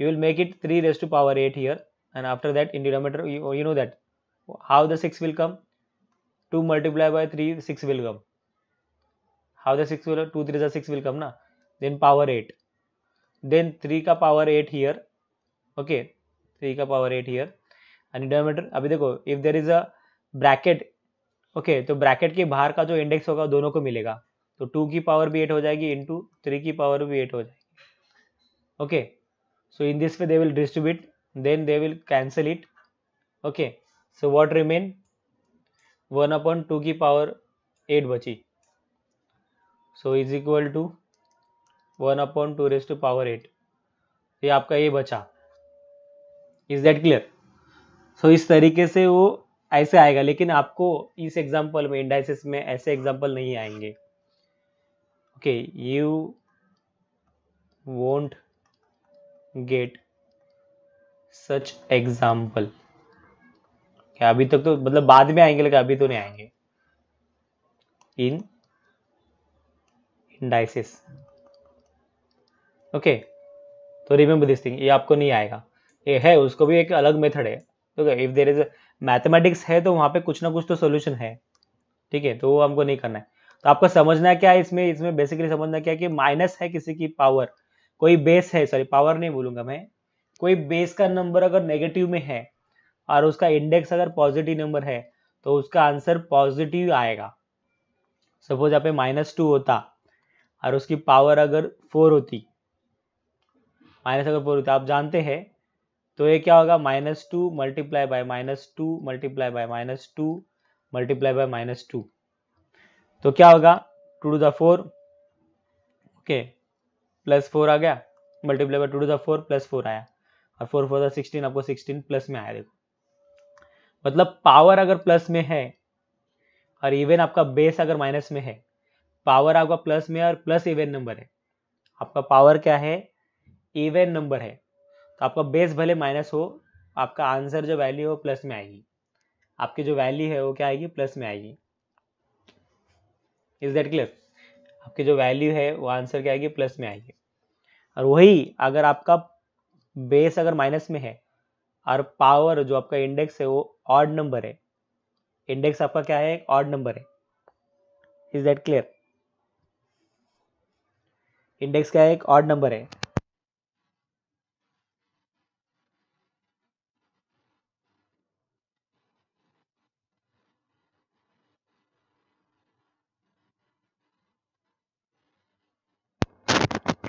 you will make it 3 raised to power 8 here and after that in denominator you, you know that how the 6 will come 2 multiply by 3 6 will come how the 6 will 2 3 is 6 will come na then power 8 then 3 ka power 8 here okay 3 ka power 8 here and in denominator abhi dekho if there is a bracket okay okay, तो bracket के बाहर का जो index होगा दोनों को मिलेगा तो टू की पावर भी एट हो जाएगी इंटू थ्री की पावर भी एट हो जाएगी okay so in this way they will distribute then they will cancel it okay so what remain 1 upon 2 ki power 8 bachi so is equal to 1 upon 2 raised to power 8 ye aapka ye bacha is that clear so is tarike se wo aise aayega lekin aapko is example mein indices mein aise example nahi aayenge okay you won't get such example क्या अभी तक तो मतलब बाद में आएंगे लेकिन अभी तो नहीं आएंगे इन इंडाइसिस ओके तो रिमेम्बर दिस थिंग ये आपको नहीं आएगा ये है उसको भी एक अलग मेथड है okay if there is mathematics है तो वहां पे कुछ ना कुछ तो सोल्यूशन है ठीक है तो वो हमको नहीं करना है तो आपको समझना क्या है इसमें इसमें बेसिकली समझना क्या है कि माइनस है किसी की पावर कोई बेस है सॉरी पावर नहीं बोलूंगा मैं कोई बेस का नंबर अगर नेगेटिव में है और उसका इंडेक्स अगर पॉजिटिव नंबर है तो उसका आंसर पॉजिटिव आएगा सपोज यहाँ पे माइनस टू होता और उसकी पावर अगर फोर होती माइनस अगर फोर होता तो आप जानते हैं तो ये क्या होगा minus two multiply by minus two multiply by minus two multiply by minus two तो क्या होगा two two the four okay plus four आ गया multiply by two two the four plus four आया और फोर फोर सिक्सटीन आपको sixteen plus में आया देखो मतलब पावर अगर प्लस में है और इवन आपका बेस अगर माइनस में है पावर आपका प्लस में है और प्लस इवेन नंबर है आपका पावर क्या है इवेन नंबर है तो आपका बेस भले माइनस हो आपका आंसर जो वैल्यू है वो प्लस में आएगी आपकी जो वैल्यू है वो क्या आएगी प्लस में आएगी इज दैट क्लियर आपकी जो वैल्यू है वो आंसर क्या आएगी प्लस में आएगी और वही अगर आपका बेस अगर माइनस में है और पावर जो आपका इंडेक्स है वो ऑड नंबर है इंडेक्स आपका क्या है ऑड नंबर है इज दैट क्लियर इंडेक्स क्या है एक ऑड नंबर है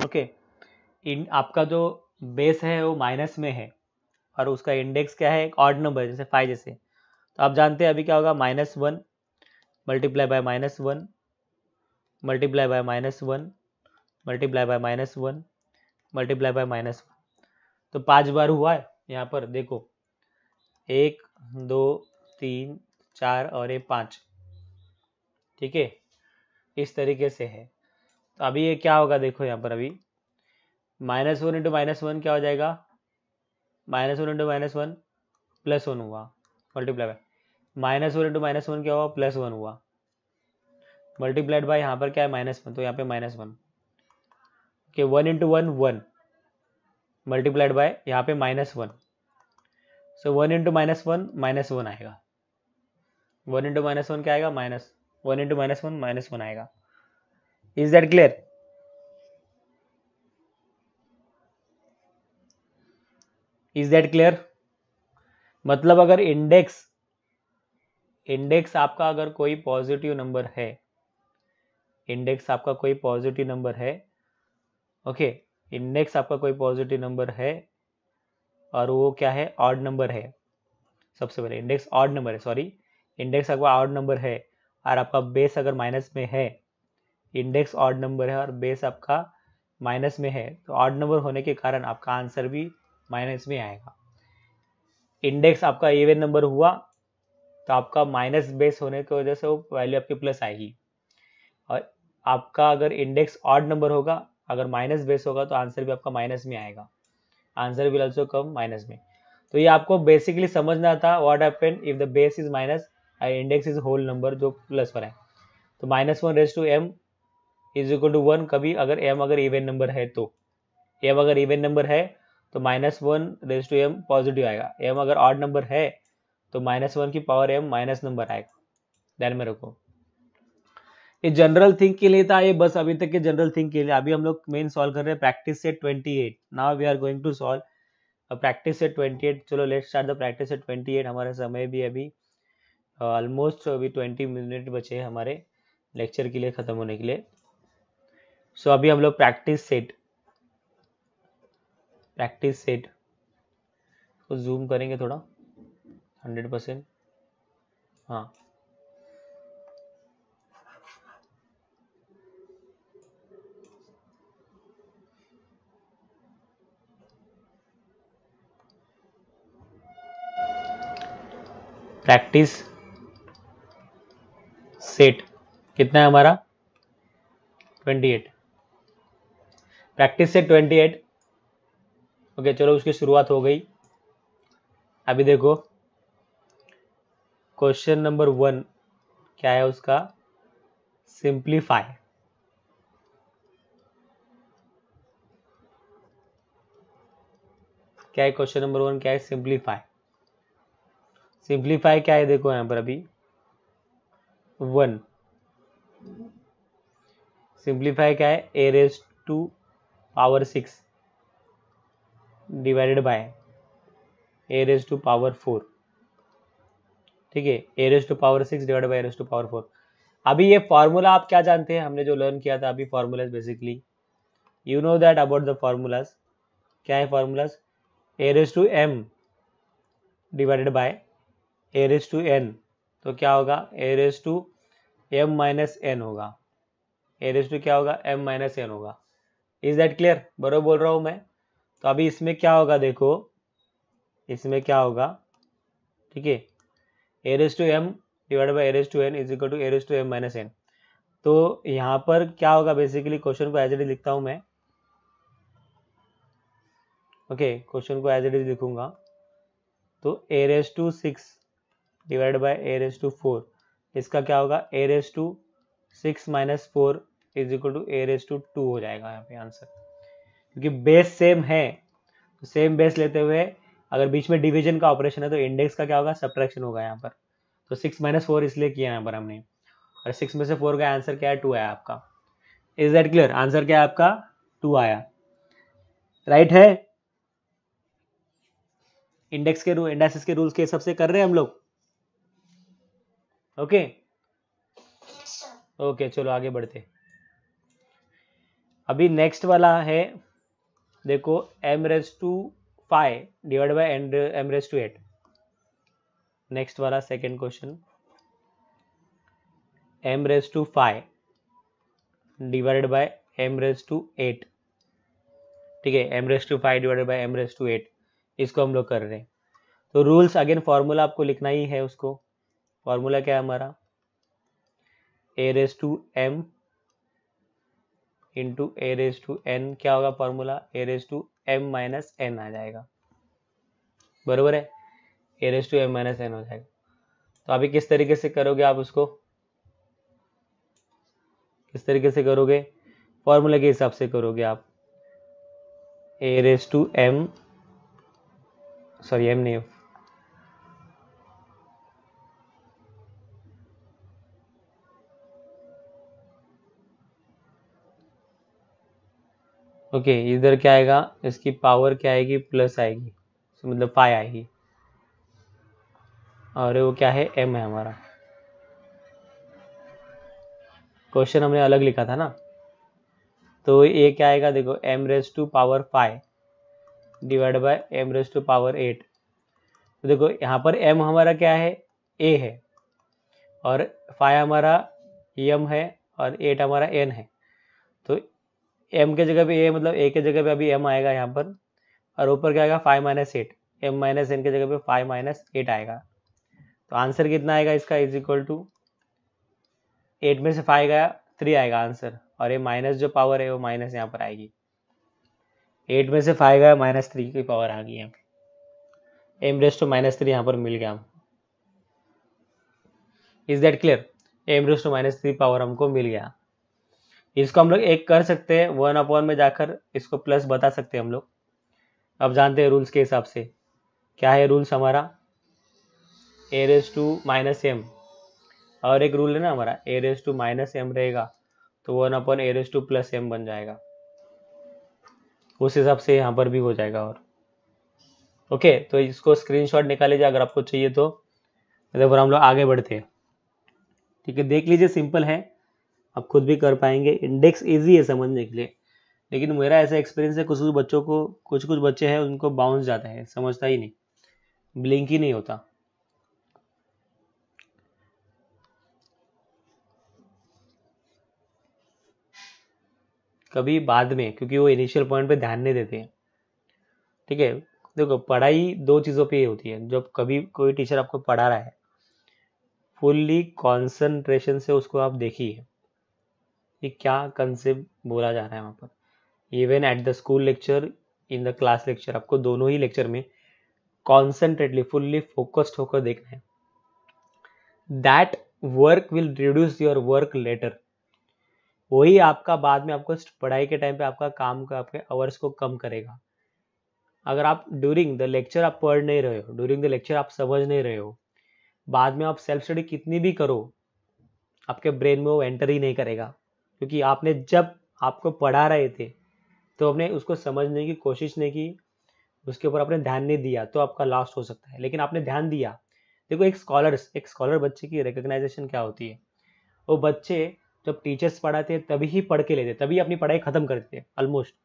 ओके okay. इन आपका जो बेस है वो माइनस में है और उसका इंडेक्स क्या है एक ऑड नंबर जैसे फाइव जैसे तो आप जानते हैं अभी क्या होगा minus one multiply by minus one multiply by minus one multiply by minus one multiply by minus one तो पांच बार हुआ है यहाँ पर देखो एक दो तीन चार और ये पाँच ठीक है इस तरीके से है तो अभी ये क्या होगा देखो यहाँ पर अभी minus one into minus one क्या हो जाएगा minus one into minus one plus one हुआ multiply by minus one into minus one क्या हुआ प्लस वन हुआ मल्टीप्लाइड बाय यहाँ पर क्या है माइनस वन तो यहाँ पे minus one okay one into one one multiplied by यहाँ पे minus one so one into minus one minus one आएगा वन इंटू माइनस वन क्या आएगा minus one into minus one minus one आएगा is that clear is that clear मतलब अगर index index आपका अगर कोई पॉजिटिव नंबर है इंडेक्स आपका कोई पॉजिटिव नंबर है ओके इंडेक्स आपका कोई पॉजिटिव नंबर है और वो क्या है ऑड नंबर है सबसे पहले इंडेक्स ऑड नंबर है सॉरी इंडेक्स आपका ऑड नंबर है और आपका बेस अगर माइनस में है इंडेक्स ऑड नंबर है और बेस आपका माइनस में है तो ऑड नंबर होने के कारण आपका आंसर भी माइनस में आएगा इंडेक्स आपका इवेन नंबर हुआ तो आपका माइनस बेस होने की वजह से वो वैल्यू आपकी प्लस आएगी और आपका अगर इंडेक्स ऑड नंबर होगा अगर माइनस बेस होगा तो आंसर भी आपका माइनस में आएगा answer will also come minus में तो ये आपको बेसिकली समझना था what happen if the base is minus और इंडेक्स इज होल नंबर जो प्लस पर है तो minus one raise to m is equal to one कभी अगर एम अगर इवन नंबर है तो एम अगर इवन नंबर है तो minus one raise to m positive आएगा एम अगर ऑड नंबर है तो माइनस वन की पावर एम माइनस नंबर आएगा ध्यान में रखो ये जनरल थिंक के लिए था ये बस अभी तक के जनरल थिंक के लिए अभी हम लोग मेन सॉल्व कर रहे हैं practice set eight now we are going to solve practice set eight चलो let start the practice set eight हमारा समय भी अभी ऑलमोस्ट uh, अभी ट्वेंटी मिनट बचे हमारे लेक्चर के लिए ख़त्म होने के लिए सो so, अभी हम लोग प्रैक्टिस सेट प्रैक्टिस सेट इसको जूम करेंगे थोड़ा हंड्रेड परसेंट हाँ प्रैक्टिस सेट कितना है हमारा twenty eight practice set twenty eight okay चलो उसकी शुरुआत हो गई अभी देखो क्वेश्चन नंबर वन क्या है उसका सिंप्लीफाई क्या है क्वेश्चन नंबर वन क्या है सिंप्लीफाई सिंप्लीफाई क्या है देखो यहां पर अभी वन सिंप्लीफाई क्या है a raise to power six divided by a to power four ठीक है a raise to power six divide by a raise to power four अभी ये फार्मूला आप क्या जानते हैं हमने जो लर्न किया था अभी formulas basically you know that about the formulas क्या है formulas a to m divided by a raise to n तो क्या होगा a raise to M minus n होगा ए टू क्या होगा एम माइनस एन होगा इज दैट क्लियर बरोबर बोल रहा हूँ मैं तो अभी इसमें क्या होगा देखो इसमें क्या होगा ठीक है a raise to m divide by a raise to n is equal to arrays to M minus n तो यहाँ पर क्या होगा बेसिकली क्वेश्चन को एज एड लिखता हूँ मैं ओके क्वेश्चन को एज एड लिखूंगा तो a raise to six divide by a raise to four इसका क्या होगा a raise to six minus four is equal to arrays to two हो जाएगा यहाँ पे आंसर क्योंकि बेस सेम है तो सेम बेस लेते हुए अगर बीच में डिवीजन का ऑपरेशन है तो इंडेक्स का क्या होगा सब्ट्रैक्शन होगा यहाँ पर तो सिक्स माइनस फोर इसलिए किया यहाँ पर हमने और सिक्स में से फोर का आंसर क्या है टू आया आपका इज दैट क्लियर आंसर क्या है आपका टू आया राइट right है इंडेक्स के रूल इंडेक्स के रूल्स के हिसाब से कर रहे हैं हम लोग ओके ओके चलो आगे बढ़ते अभी नेक्स्ट वाला है देखो m raise to five divide by and m raise to eight next वाला second question m raise to five divide by m raise to eight ठीक है m raise to five divide by m raise to eight इसको हम लोग कर रहे हैं तो रूल्स अगेन फॉर्मूला आपको लिखना ही है उसको फॉर्मूला क्या है हमारा a raise to m into a raise to N क्या होगा formula a raise to M minus n आ जाएगा बरोबर है a raise to M minus n हो जाएगा तो अभी किस तरीके से करोगे आप उसको किस तरीके से करोगे फॉर्मूला के हिसाब से करोगे आप a raise to m sorry m नहीं ओके okay, इधर क्या आएगा इसकी पावर क्या आएगी प्लस आएगी so, मतलब पाई आएगी और वो क्या है एम है हमारा क्वेश्चन हमने अलग लिखा था ना तो ये क्या आएगा देखो m raise to power five divide by m raise to power eight तो देखो यहाँ पर एम हमारा क्या है ए है और फाइव हमारा एम है और एट हमारा एन है एम के जगह पे ए मतलब ए के जगह पे अभी एम आएगा यहाँ पर और ऊपर क्या आएगा five minus eight m minus n के जगह पे फाइव माइनस एट आएगा तो आंसर कितना आएगा इसका इज इक्वल टू एट में से फाइव गया थ्री आएगा आंसर और ये माइनस जो पावर है वो माइनस यहाँ पर आएगी एट में से फाइव गया माइनस थ्री की पावर आ गई m raise to minus three यहाँ पर मिल गया हमको is that clear m raise to minus three power हमको मिल गया इसको हम लोग एक कर सकते हैं वन अपॉन में जाकर इसको प्लस बता सकते हैं हम लोग अब जानते हैं रूल्स के हिसाब से क्या है रूल्स हमारा a raise to minus m और एक रूल है ना हमारा a raise to minus m रहेगा तो one upon a raise to plus m बन जाएगा उस हिसाब से यहाँ पर भी हो जाएगा और ओके तो इसको स्क्रीनशॉट निकाल लीजिए अगर आपको चाहिए तो फिर हम लोग आगे बढ़ते हैं ठीक है देख लीजिए सिंपल है आप खुद भी कर पाएंगे इंडेक्स इजी है समझने के लिए लेकिन मेरा ऐसा एक्सपीरियंस है कुछ कुछ बच्चों को कुछ कुछ बच्चे हैं उनको बाउंस जाता है समझता ही नहीं ब्लिंक ही नहीं होता कभी बाद में क्योंकि वो इनिशियल पॉइंट पे ध्यान नहीं देते हैं ठीक है देखो पढ़ाई दो चीज़ों पे होती है जब कभी कोई टीचर आपको पढ़ा रहा है फुल्ली कॉन्सेंट्रेशन से उसको आप देखिए ये क्या कंसेप्ट बोला जा रहा है वहाँ पर even at the school lecture in the class lecture आपको दोनों ही लेक्चर में कॉन्सेंट्रेटली फुल्ली फोकस्ड होकर देखना है that work will reduce your work later वही आपका बाद में आपको पढ़ाई के टाइम पे आपका काम का आपके आवर्स को कम करेगा अगर आप ड्यूरिंग द लेक्चर आप पढ़ नहीं रहे हो ड्यूरिंग द लेक्चर आप समझ नहीं रहे हो बाद में आप सेल्फ स्टडी कितनी भी करो आपके ब्रेन में वो एंटर ही नहीं करेगा क्योंकि आपने जब आपको पढ़ा रहे थे तो आपने उसको समझने की कोशिश नहीं की उसके ऊपर आपने ध्यान नहीं दिया तो आपका लास्ट हो सकता है लेकिन आपने ध्यान दिया देखो एक स्कॉलर्स एक स्कॉलर बच्चे की रिकग्नाइजेशन क्या होती है वो बच्चे जब टीचर्स पढ़ाते हैं तभी ही पढ़ के लेते तभी अपनी पढ़ाई ख़त्म करते हैं ऑलमोस्ट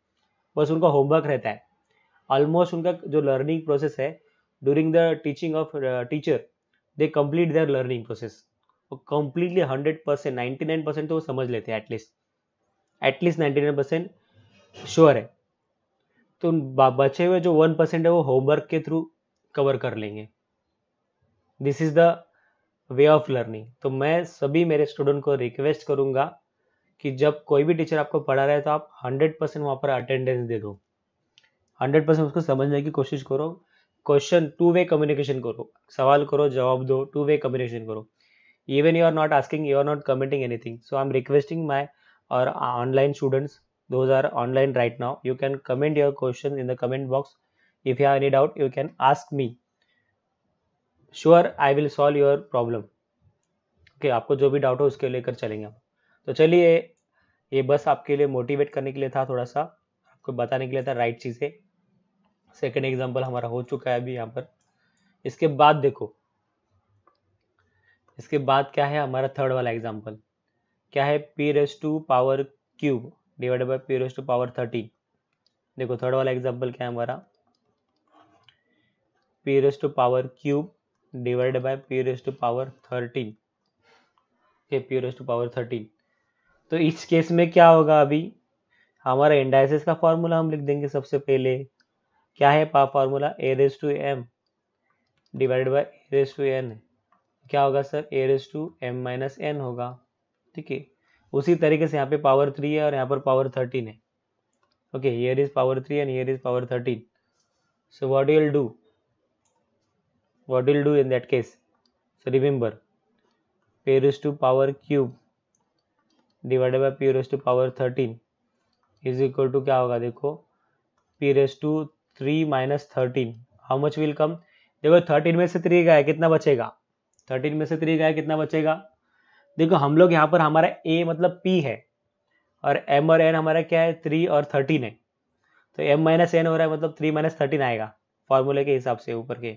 बस उनका होमवर्क रहता है ऑलमोस्ट उनका जो लर्निंग प्रोसेस है during the teaching of teacher they complete their learning process वो completely hundred percent ninety nine percent तो वो समझ लेते हैं at least at least ninety nine percent sure है तो बचे हुए जो वन परसेंट है वो होमवर्क के थ्रू कवर कर लेंगे this is the way of learning तो मैं सभी मेरे स्टूडेंट को रिक्वेस्ट करूंगा कि जब कोई भी टीचर आपको पढ़ा रहा है तो आप हंड्रेड परसेंट वहाँ पर अटेंडेंस दे दो हंड्रेड परसेंट उसको समझने की कोशिश करो क्वेश्चन टू वे कम्युनिकेशन करो सवाल करो जवाब दो टू वे कम्युनिकेशन करो even you are not asking you are not commenting anything so i'm requesting my or online students those are online right now you can comment your question in the comment box if you have any doubt you can ask me sure I will solve your problem okay आपको जो भी doubt हो उसके लेकर चलेंगे हम तो चलिए ये बस आपके लिए मोटिवेट करने के लिए था थोड़ा सा आपको बताने के लिए था राइट चीज़ें सेकेंड एग्जाम्पल हमारा हो चुका है अभी यहाँ पर इसके बाद देखो इसके बाद क्या है हमारा थर्ड वाला एग्जाम्पल क्या है p raise to power cube divide by p raise to power thirty देखो थर्ड वाला एग्जाम्पल क्या है हमारा p raise to power cube divide by p raise to power thirteen p raise to power thirteen तो इस case में क्या होगा अभी हमारा इंडाइसिस का फॉर्मूला हम लिख देंगे सबसे पहले क्या है पा formula a raise to m divide by a raise to N क्या होगा sir a raise to M minus n होगा ठीक है उसी तरीके से यहाँ पे पावर थ्री है और यहाँ पर पावर थर्टीन है okay here is power three and here is power thirteen so what will do what will do in that case so remember p to power cube divided divided by p raised to power 13 is equal क्या होगा देखो p raised to three minus thirteen how much will come देखो thirteen में से का गया कितना बचेगा थर्टीन में से थ्री गया कितना बचेगा देखो हम लोग यहाँ पर हमारा ए मतलब पी है और एम और एन हमारा क्या है थ्री और थर्टीन है तो एम माइनस एन हो रहा है मतलब थ्री माइनस थर्टीन आएगा फॉर्मूले के हिसाब से ऊपर के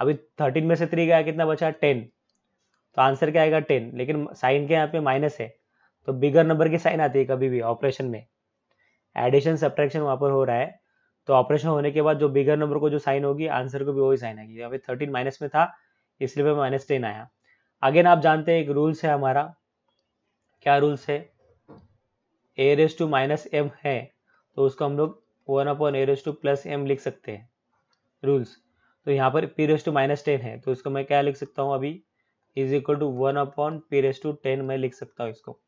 अभी थर्टीन में से थ्री गया कितना बचा टेन तो आंसर क्या आएगा टेन लेकिन साइन के यहाँ पे माइनस है तो बिगर नंबर की साइन आती है कभी भी ऑपरेशन में एडिशन सब्ट्रैक्शन वहाँ पर हो रहा है तो ऑपरेशन होने के बाद जो बिगर नंबर को जो साइन होगी आंसर को भी वही साइन आएगी अभी थर्टीन माइनस में था इसलिए मैं माइनस टेन आया अगेन आप जानते हैं एक रूल्स है हमारा क्या रूल्स है a raise to minus m है तो उसको हम लोग one upon a raise to plus m लिख सकते हैं रूल्स तो यहाँ पर p raise to minus ten है तो इसको मैं क्या लिख सकता हूँ अभी is equal to one upon p raise to ten मैं लिख सकता हूँ इसको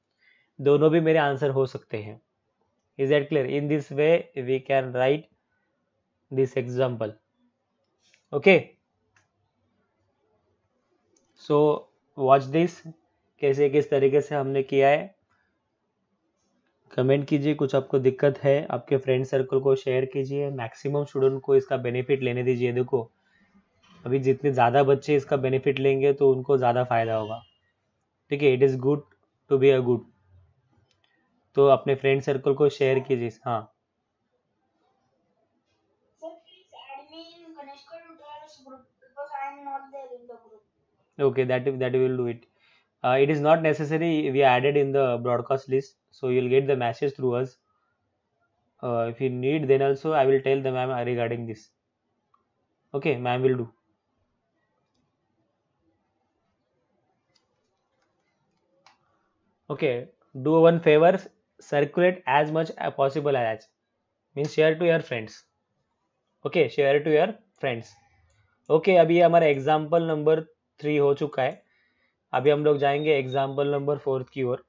दोनों भी मेरे आंसर हो सकते हैं is it clear in this way we can write this example okay so watch this कैसे किस तरीके से हमने किया है कमेंट कीजिए कुछ आपको दिक्कत है आपके फ्रेंड सर्कल को शेयर कीजिए मैक्सिमम स्टूडेंट को इसका बेनिफिट लेने दीजिए देखो अभी जितने ज़्यादा बच्चे इसका बेनिफिट लेंगे तो उनको ज़्यादा फायदा होगा ठीक है it is good to be a good तो अपने फ्रेंड सर्कल को शेयर कीजिए हाँ okay that that will do it uh, it is not necessary we added in the broadcast list so you'll get the message through us uh, if you need then also i will tell the ma'am regarding this okay ma'am will do okay do one favor circulate as much as possible as means share to your friends okay share it to your friends okay abhi our example number. Three हो चुका है अभी हम लोग जाएंगे example number fourth की ओर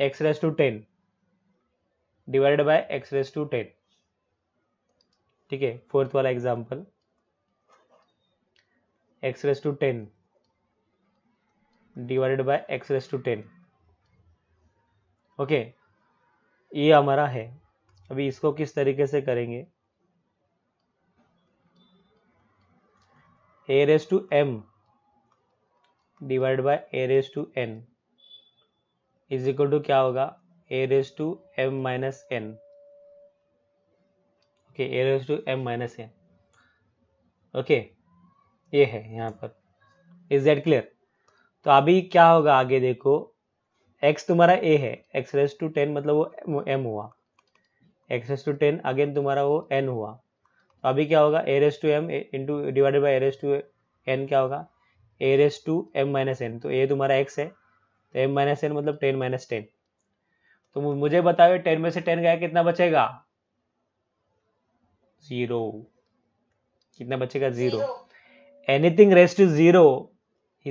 x raise to ten divided by x raise to ten ठीक है फोर्थ वाला example x raise to ten divided by x raise to ten okay ये हमारा है अभी इसको किस तरीके से करेंगे a raise to m divide by a raise to n is equal to क्या होगा a raise to M minus n okay a raise to M minus n okay ये है यहाँ पर इज दैट क्लियर तो अभी क्या होगा आगे देखो एक्स तुम्हारा ए है x रेस टू टेन मतलब वो m हुआ x raise to ten again तुम्हारा वो n हुआ तो अभी क्या होगा a raise to m into divided by a raise to N क्या होगा a raise to M minus n तो ए तुम्हारा एक्स है तो एम माइनस एन मतलब टेन माइनस टेन तो मुझे बताओ टेन में से टेन गया कितना बचेगा जीरो कितना बचेगा zero anything raise to zero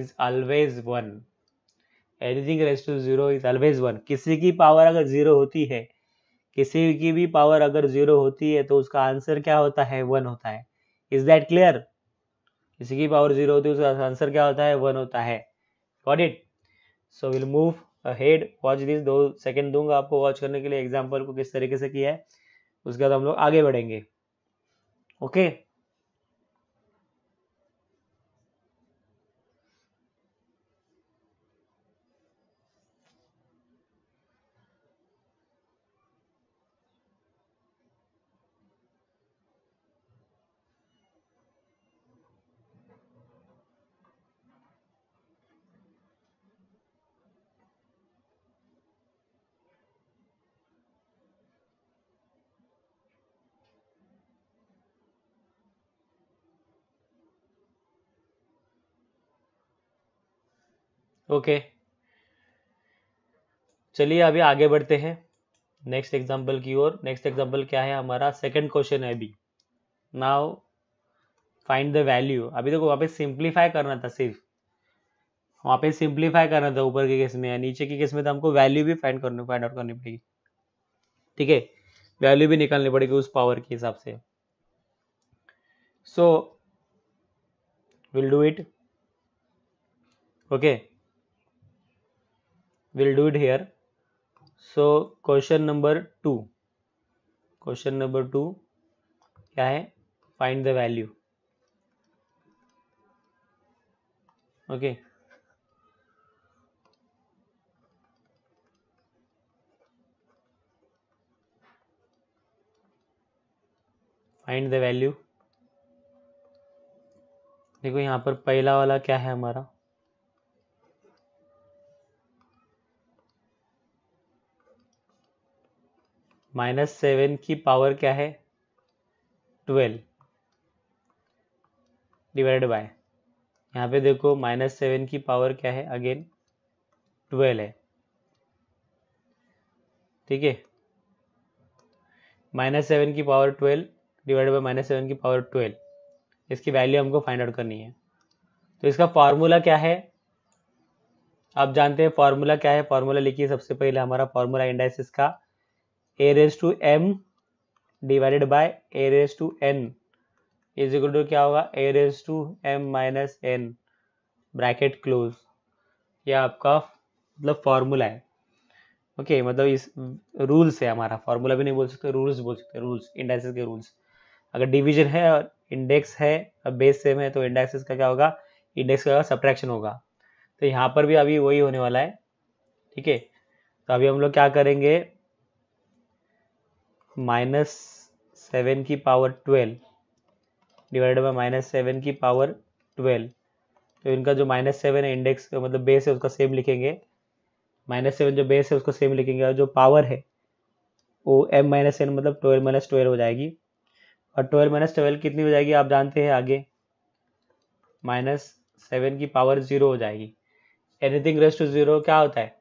is always one anything raise to zero is always one किसी की पावर अगर जीरो होती है किसी की भी पावर अगर जीरो होती है तो उसका आंसर क्या होता है वन होता है इज दैट क्लियर किसी की पावर जीरो होती है उसका आंसर क्या होता है वन होता है got it so will move ahead watch this दो सेकेंड दूंगा आपको वॉच करने के लिए एग्जाम्पल को किस तरीके से किया है उसके बाद हम लोग आगे बढ़ेंगे ओके okay? ओके चलिए अभी आगे बढ़ते हैं नेक्स्ट एग्जाम्पल की ओर नेक्स्ट एग्जाम्पल क्या है हमारा सेकेंड क्वेश्चन है अभी नाउ फाइंड द वैल्यू अभी देखो वहाँ पे सिंप्लीफाई करना था सिर्फ वहाँ पे सिंप्लीफाई करना था ऊपर के केस में या नीचे के केस में तो हमको वैल्यू भी फाइंड करनी फाइंड आउट करनी पड़ेगी ठीक है वैल्यू भी निकालनी पड़ेगी उस पावर के हिसाब से so will do it okay we'll do it here so question number 2 question number 2 kya hai find the value okay find the value देखो यहाँ पर पहला वाला क्या है हमारा माइनस सेवन की पावर क्या है ट्वेल्व डिवाइड बाय यहाँ पे देखो माइनस सेवन की पावर क्या है अगेन ट्वेल्व है ठीक है माइनस सेवन की power twelve divide by minus seven की पावर ट्वेल्व इसकी वैल्यू हमको फाइंड आउट करनी है तो इसका फॉर्मूला क्या है आप जानते हैं फॉर्मूला क्या है फॉर्मूला लिखिए सबसे पहले हमारा फॉर्मूला इंडाइसिस का a raise to m divided by a raise to n is equal to क्या होगा a raise to M minus n bracket close ये आपका मतलब फॉर्मूला है ओके okay, मतलब इस रूल्स है हमारा फॉर्मूला भी नहीं बोल सकते रूल्स बोल सकते रूल्स इंडेक्सेस के रूल्स अगर डिवीजन है और इंडेक्स है और बेस सेम है तो इंडेक्सेस का क्या होगा इंडेक्स का सब्ट्रैक्शन होगा तो यहाँ पर भी अभी वही होने वाला है ठीक है तो अभी हम लोग क्या करेंगे माइनस सेवन की power twelve divided by minus seven की पावर ट्वेल्व तो इनका जो माइनस सेवन है इंडेक्स का मतलब बेस है उसका सेम लिखेंगे माइनस सेवन जो बेस है उसको सेम लिखेंगे और जो पावर है वो एम माइनस एन मतलब ट्वेल्व माइनस ट्वेल्व हो जाएगी और ट्वेल्व माइनस ट्वेल्व कितनी हो जाएगी आप जानते हैं आगे माइनस सेवन की पावर जीरो हो जाएगी एनीथिंग रेस्ट टू जीरो क्या होता है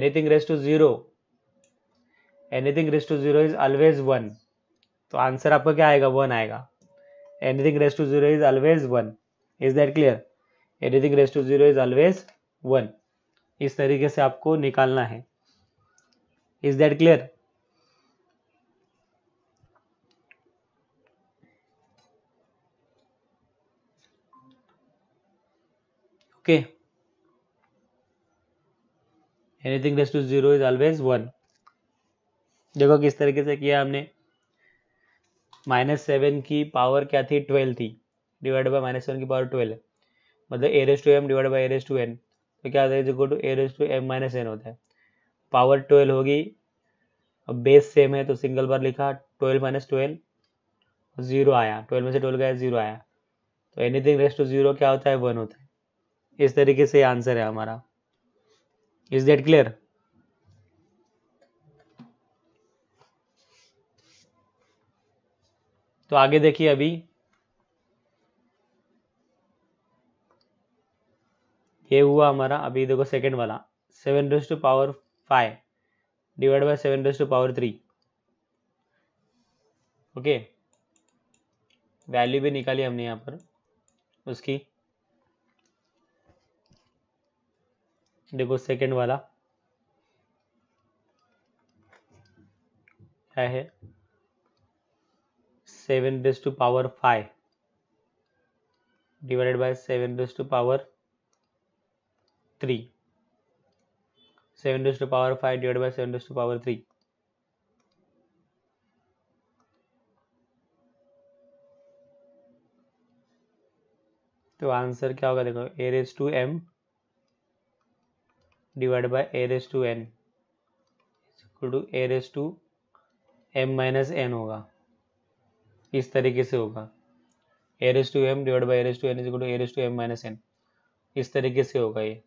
anything raise to zero anything raise to zero is always one तो आंसर आपका क्या आएगा वन आएगा anything raise to zero is always one is that clear anything raise to zero is always one इस तरीके से आपको निकालना है is that clear okay anything raise to zero is always one देखो किस तरीके से किया हमने माइनस सेवन की पावर क्या थी ट्वेल्व थी डिवाइड बाई माइनस सेवन की पावर ट्वेल्व मतलब a raise to m divide by a raise to n तो क्या आता है equal to a raise to M minus n होता है पावर ट्वेल्व होगी अब बेस सेम है तो सिंगल बार लिखा ट्वेल्व माइनस ट्वेल्व जीरो आया ट्वेल्व में से ट्वेल्व गया जीरो आया तो एनीथिंग रेस टू जीरो क्या होता है वन होता है इस तरीके से आंसर है हमारा इज दैट क्लियर तो आगे देखिए अभी ये हुआ हमारा अभी देखो सेकेंड वाला seven raise to power five divide by seven raise to power three okay value भी निकाली हमने यहाँ पर उसकी देखो सेकेंड वाला है seven raise to power five divided by seven raise to power three seven raise to power five divide by seven raise to power three तो आंसर क्या होगा देखो a raise to m divide by a raise to n to a raise to M minus n होगा इस तरीके से होगा a raise to m divide by a raise to n to a raise to M minus n इस तरीके से होगा ये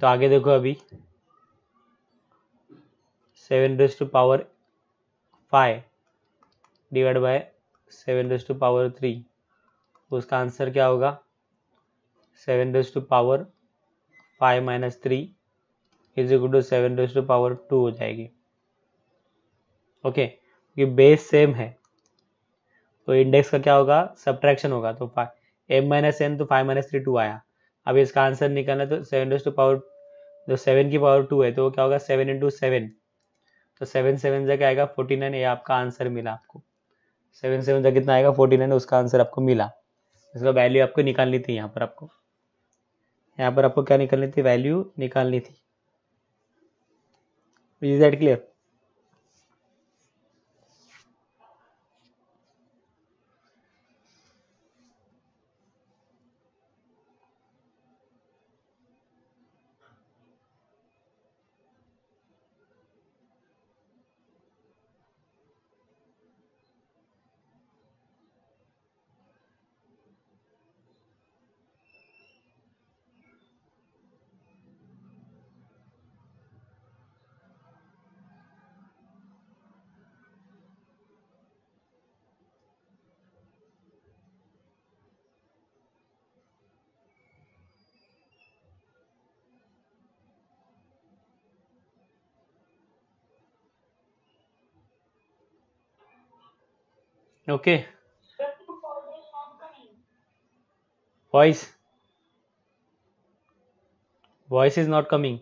तो आगे देखो अभी seven raise to power five divide by seven raise to power three उसका आंसर क्या होगा seven raise to power five minus three is equal to seven raise to power two हो जाएगी ओके okay. क्योंकि बेस सेम है तो index का क्या होगा सब्ट्रैक्शन होगा तो फाइव एम माइनस एन तो फाइव माइनस थ्री टू आया अब इसका आंसर निकालना तो सेवन डेज टू पावर जो सेवन की पावर टू है तो, तो क्या होगा सेवन इंटू सेवन तो सेवन सेवन जगह आएगा फोर्टी नाइन ये आपका आंसर मिला आपको सेवन सेवन जगह कितना आएगा फोर्टी नाइन उसका आंसर आपको मिला इसका वैल्यू आपको निकालनी थी यहाँ पर आपको यहाँ पर आपको क्या निकालनी थी वैल्यू निकालनी थी is that clear okay voice voice is not coming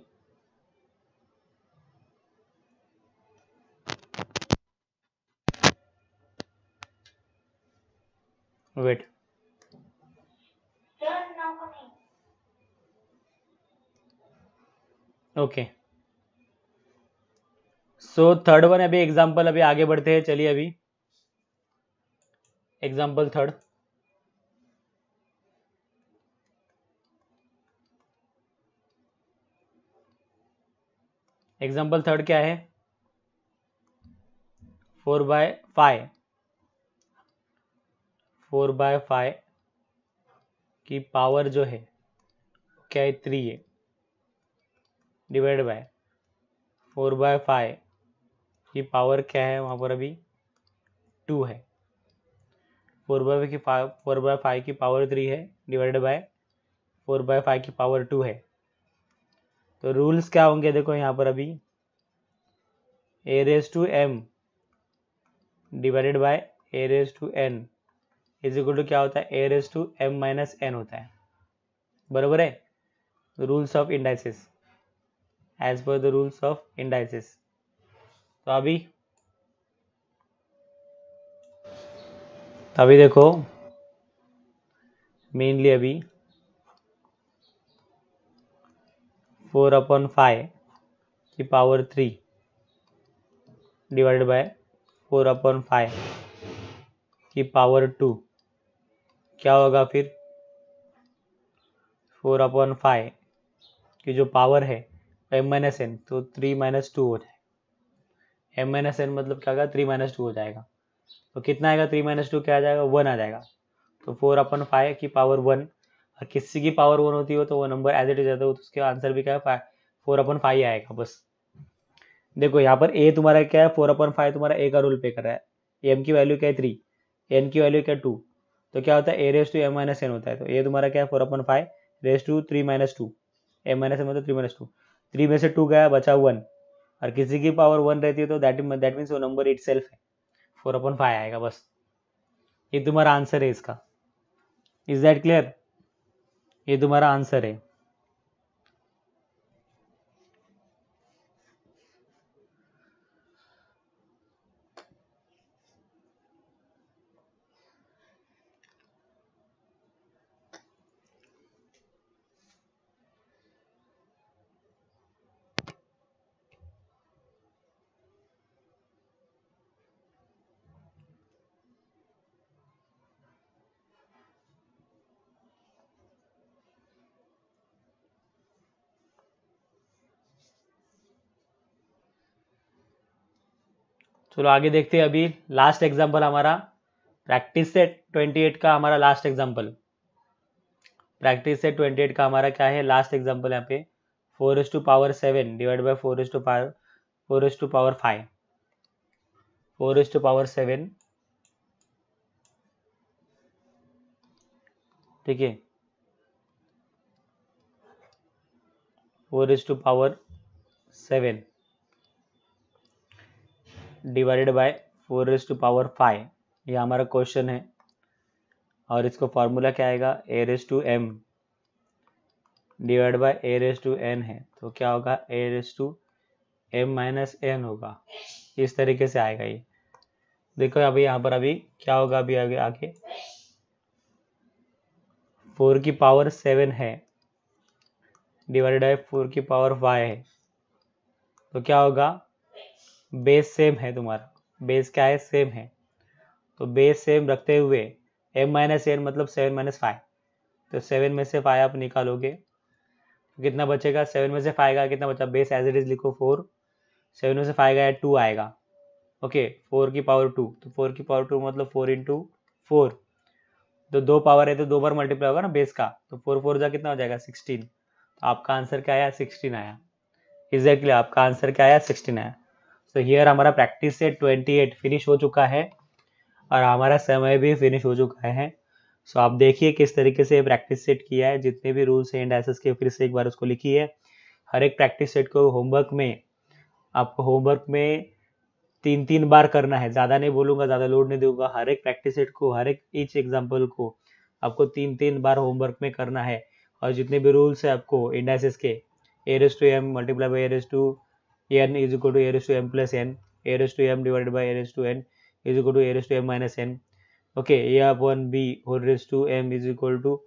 wait okay so third one अभी एग्जाम्पल अभी आगे बढ़ते हैं चलिए अभी एग्जाम्पल थर्ड एग्जाम्पल थर्ड क्या है four by five four by five की पावर जो है क्या है थ्री है divide by four by five की पावर क्या है वहां पर अभी टू है फोर बाय की फोर बाय फाइव की पावर थ्री है divided by four by five की पावर टू है तो रूल्स क्या होंगे देखो यहाँ पर अभी a raise to m divided by a raise to n is equal to क्या होता है a raise to M minus n होता है बराबर है rules of indices as per the rules of indices तो अभी अभी देखो मेनली अभी फोर अपॉन फाइव की power three divided by four upon five की पावर टू क्या होगा फिर फोर अपॉन फाइव की जो पावर है एम माइनस एन तो थ्री माइनस टू हो जाए एम माइनस एन मतलब क्या होगा थ्री माइनस टू हो जाएगा तो कितना आएगा थ्री माइनस टू क्या आ जाएगा वन आ जाएगा तो फोर अपन फाइव की पावर वन और किसी की पावर वन होती हो तो वो नंबर एज इट इज जाता है तो उसके आंसर भी क्या है फोर अपन फाइव आएगा बस देखो यहाँ पर ए तुम्हारा क्या है फोर अपन फाइव तुम्हारा ए का रूल पे कर रहा है एम की वैल्यू क्या है थ्री एन की वैल्यू क्या है टू तो क्या होता है a raise to M minus n होता है तो ए तुम्हारा क्या है four upon five raise to three minus two M minus n मतलब थ्री माइनस टू थ्री में से टू गया बचा वन और किसी की पावर वन रहती तो है तो दैट दैट मीन्स वो नंबर इट सेल्फ है फोर अपॉन फाइव आएगा बस ये तुम्हारा आंसर है इसका इज दैट क्लियर ये तुम्हारा आंसर है चलो आगे देखते हैं अभी लास्ट एग्जाम्पल हमारा प्रैक्टिस सेट 28 का हमारा लास्ट एग्जाम्पल प्रैक्टिस सेट 28 का हमारा क्या है लास्ट एग्जाम्पल यहाँ पे four raise to power seven divide by four raise to power four raise to power five four raise to power seven ठीक है four raise to power seven divided by four raise to power five ये हमारा question है और इसको formula क्या आएगा a raise to m divide by a raise to n है तो क्या होगा a raise to M minus n होगा इस तरीके से आएगा ये देखो अभी यहाँ पर अभी क्या होगा अभी आगे आगे फोर की पावर सेवन है डिवाइडेड बाय फोर की पावर फाइव है तो क्या होगा बेस सेम है तुम्हारा बेस क्या है सेम है तो बेस सेम रखते हुए एम माइनस एन मतलब सेवन माइनस फाइव तो सेवन में से फाइव आप निकालोगे तो कितना बचेगा सेवन में से फाइव का कितना बचा बेस एज इट इज लिखो फोर सेवन में से फाइव का टू आएगा ओके फोर की पावर टू तो फोर की पावर टू मतलब फोर इंटू फोर तो दो पावर है तो दो बार मल्टीप्लाई होगा ना बेस का तो फोर फोर जा कितना हो जाएगा सिक्सटीन तो आपका आंसर क्या आया सिक्सटीन आया एग्जैक्टली exactly, आपका आंसर क्या आया सिक्सटीन आया सो हियर हमारा प्रैक्टिस से 28 फिनिश हो चुका है और हमारा समय भी फिनिश हो चुका है सो so, आप देखिए किस तरीके से प्रैक्टिस सेट किया है जितने भी रूल्स एंड एसेस के फिर से एक बार उसको लिखी है हर एक प्रैक्टिस सेट को होमवर्क में आपको होमवर्क में तीन तीन बार करना है ज़्यादा नहीं बोलूँगा ज़्यादा लोड नहीं दूंगा हर एक प्रैक्टिस सेट को हर एक ईच एग्जाम्पल को आपको तीन तीन बार होमवर्क में करना है और जितने भी रूल्स है आपको इंडाइसिस के a raise to m multiply by a raise to n is equal to a raised to m plus n a raised to m divided by a raised to n is equal to a raised to m minus n okay a upon b whole raised to m is equal to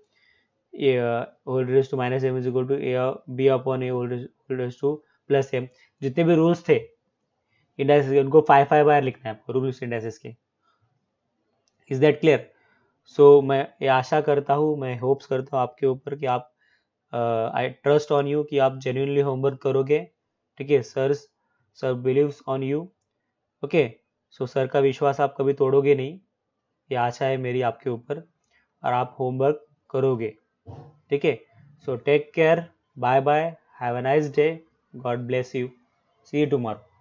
a whole raised to minus m is equal to a b upon a whole raised to plus m जितने भी rules थे indices के उनको five five बार लिखना है आपको rules indices के is that clear so मैं ये आशा करता हूँ मैं होप्स करता हूँ आपके ऊपर कि आप आई ट्रस्ट ऑन यू कि आप जेन्यूनली होमवर्क करोगे ठीक है sir sir believe on you okay so sir का विश्वास आप कभी तोड़ोगे नहीं ये आशा है मेरी आपके ऊपर और आप होमवर्क करोगे ठीक है so take care bye bye have a nice day God bless you see you tomorrow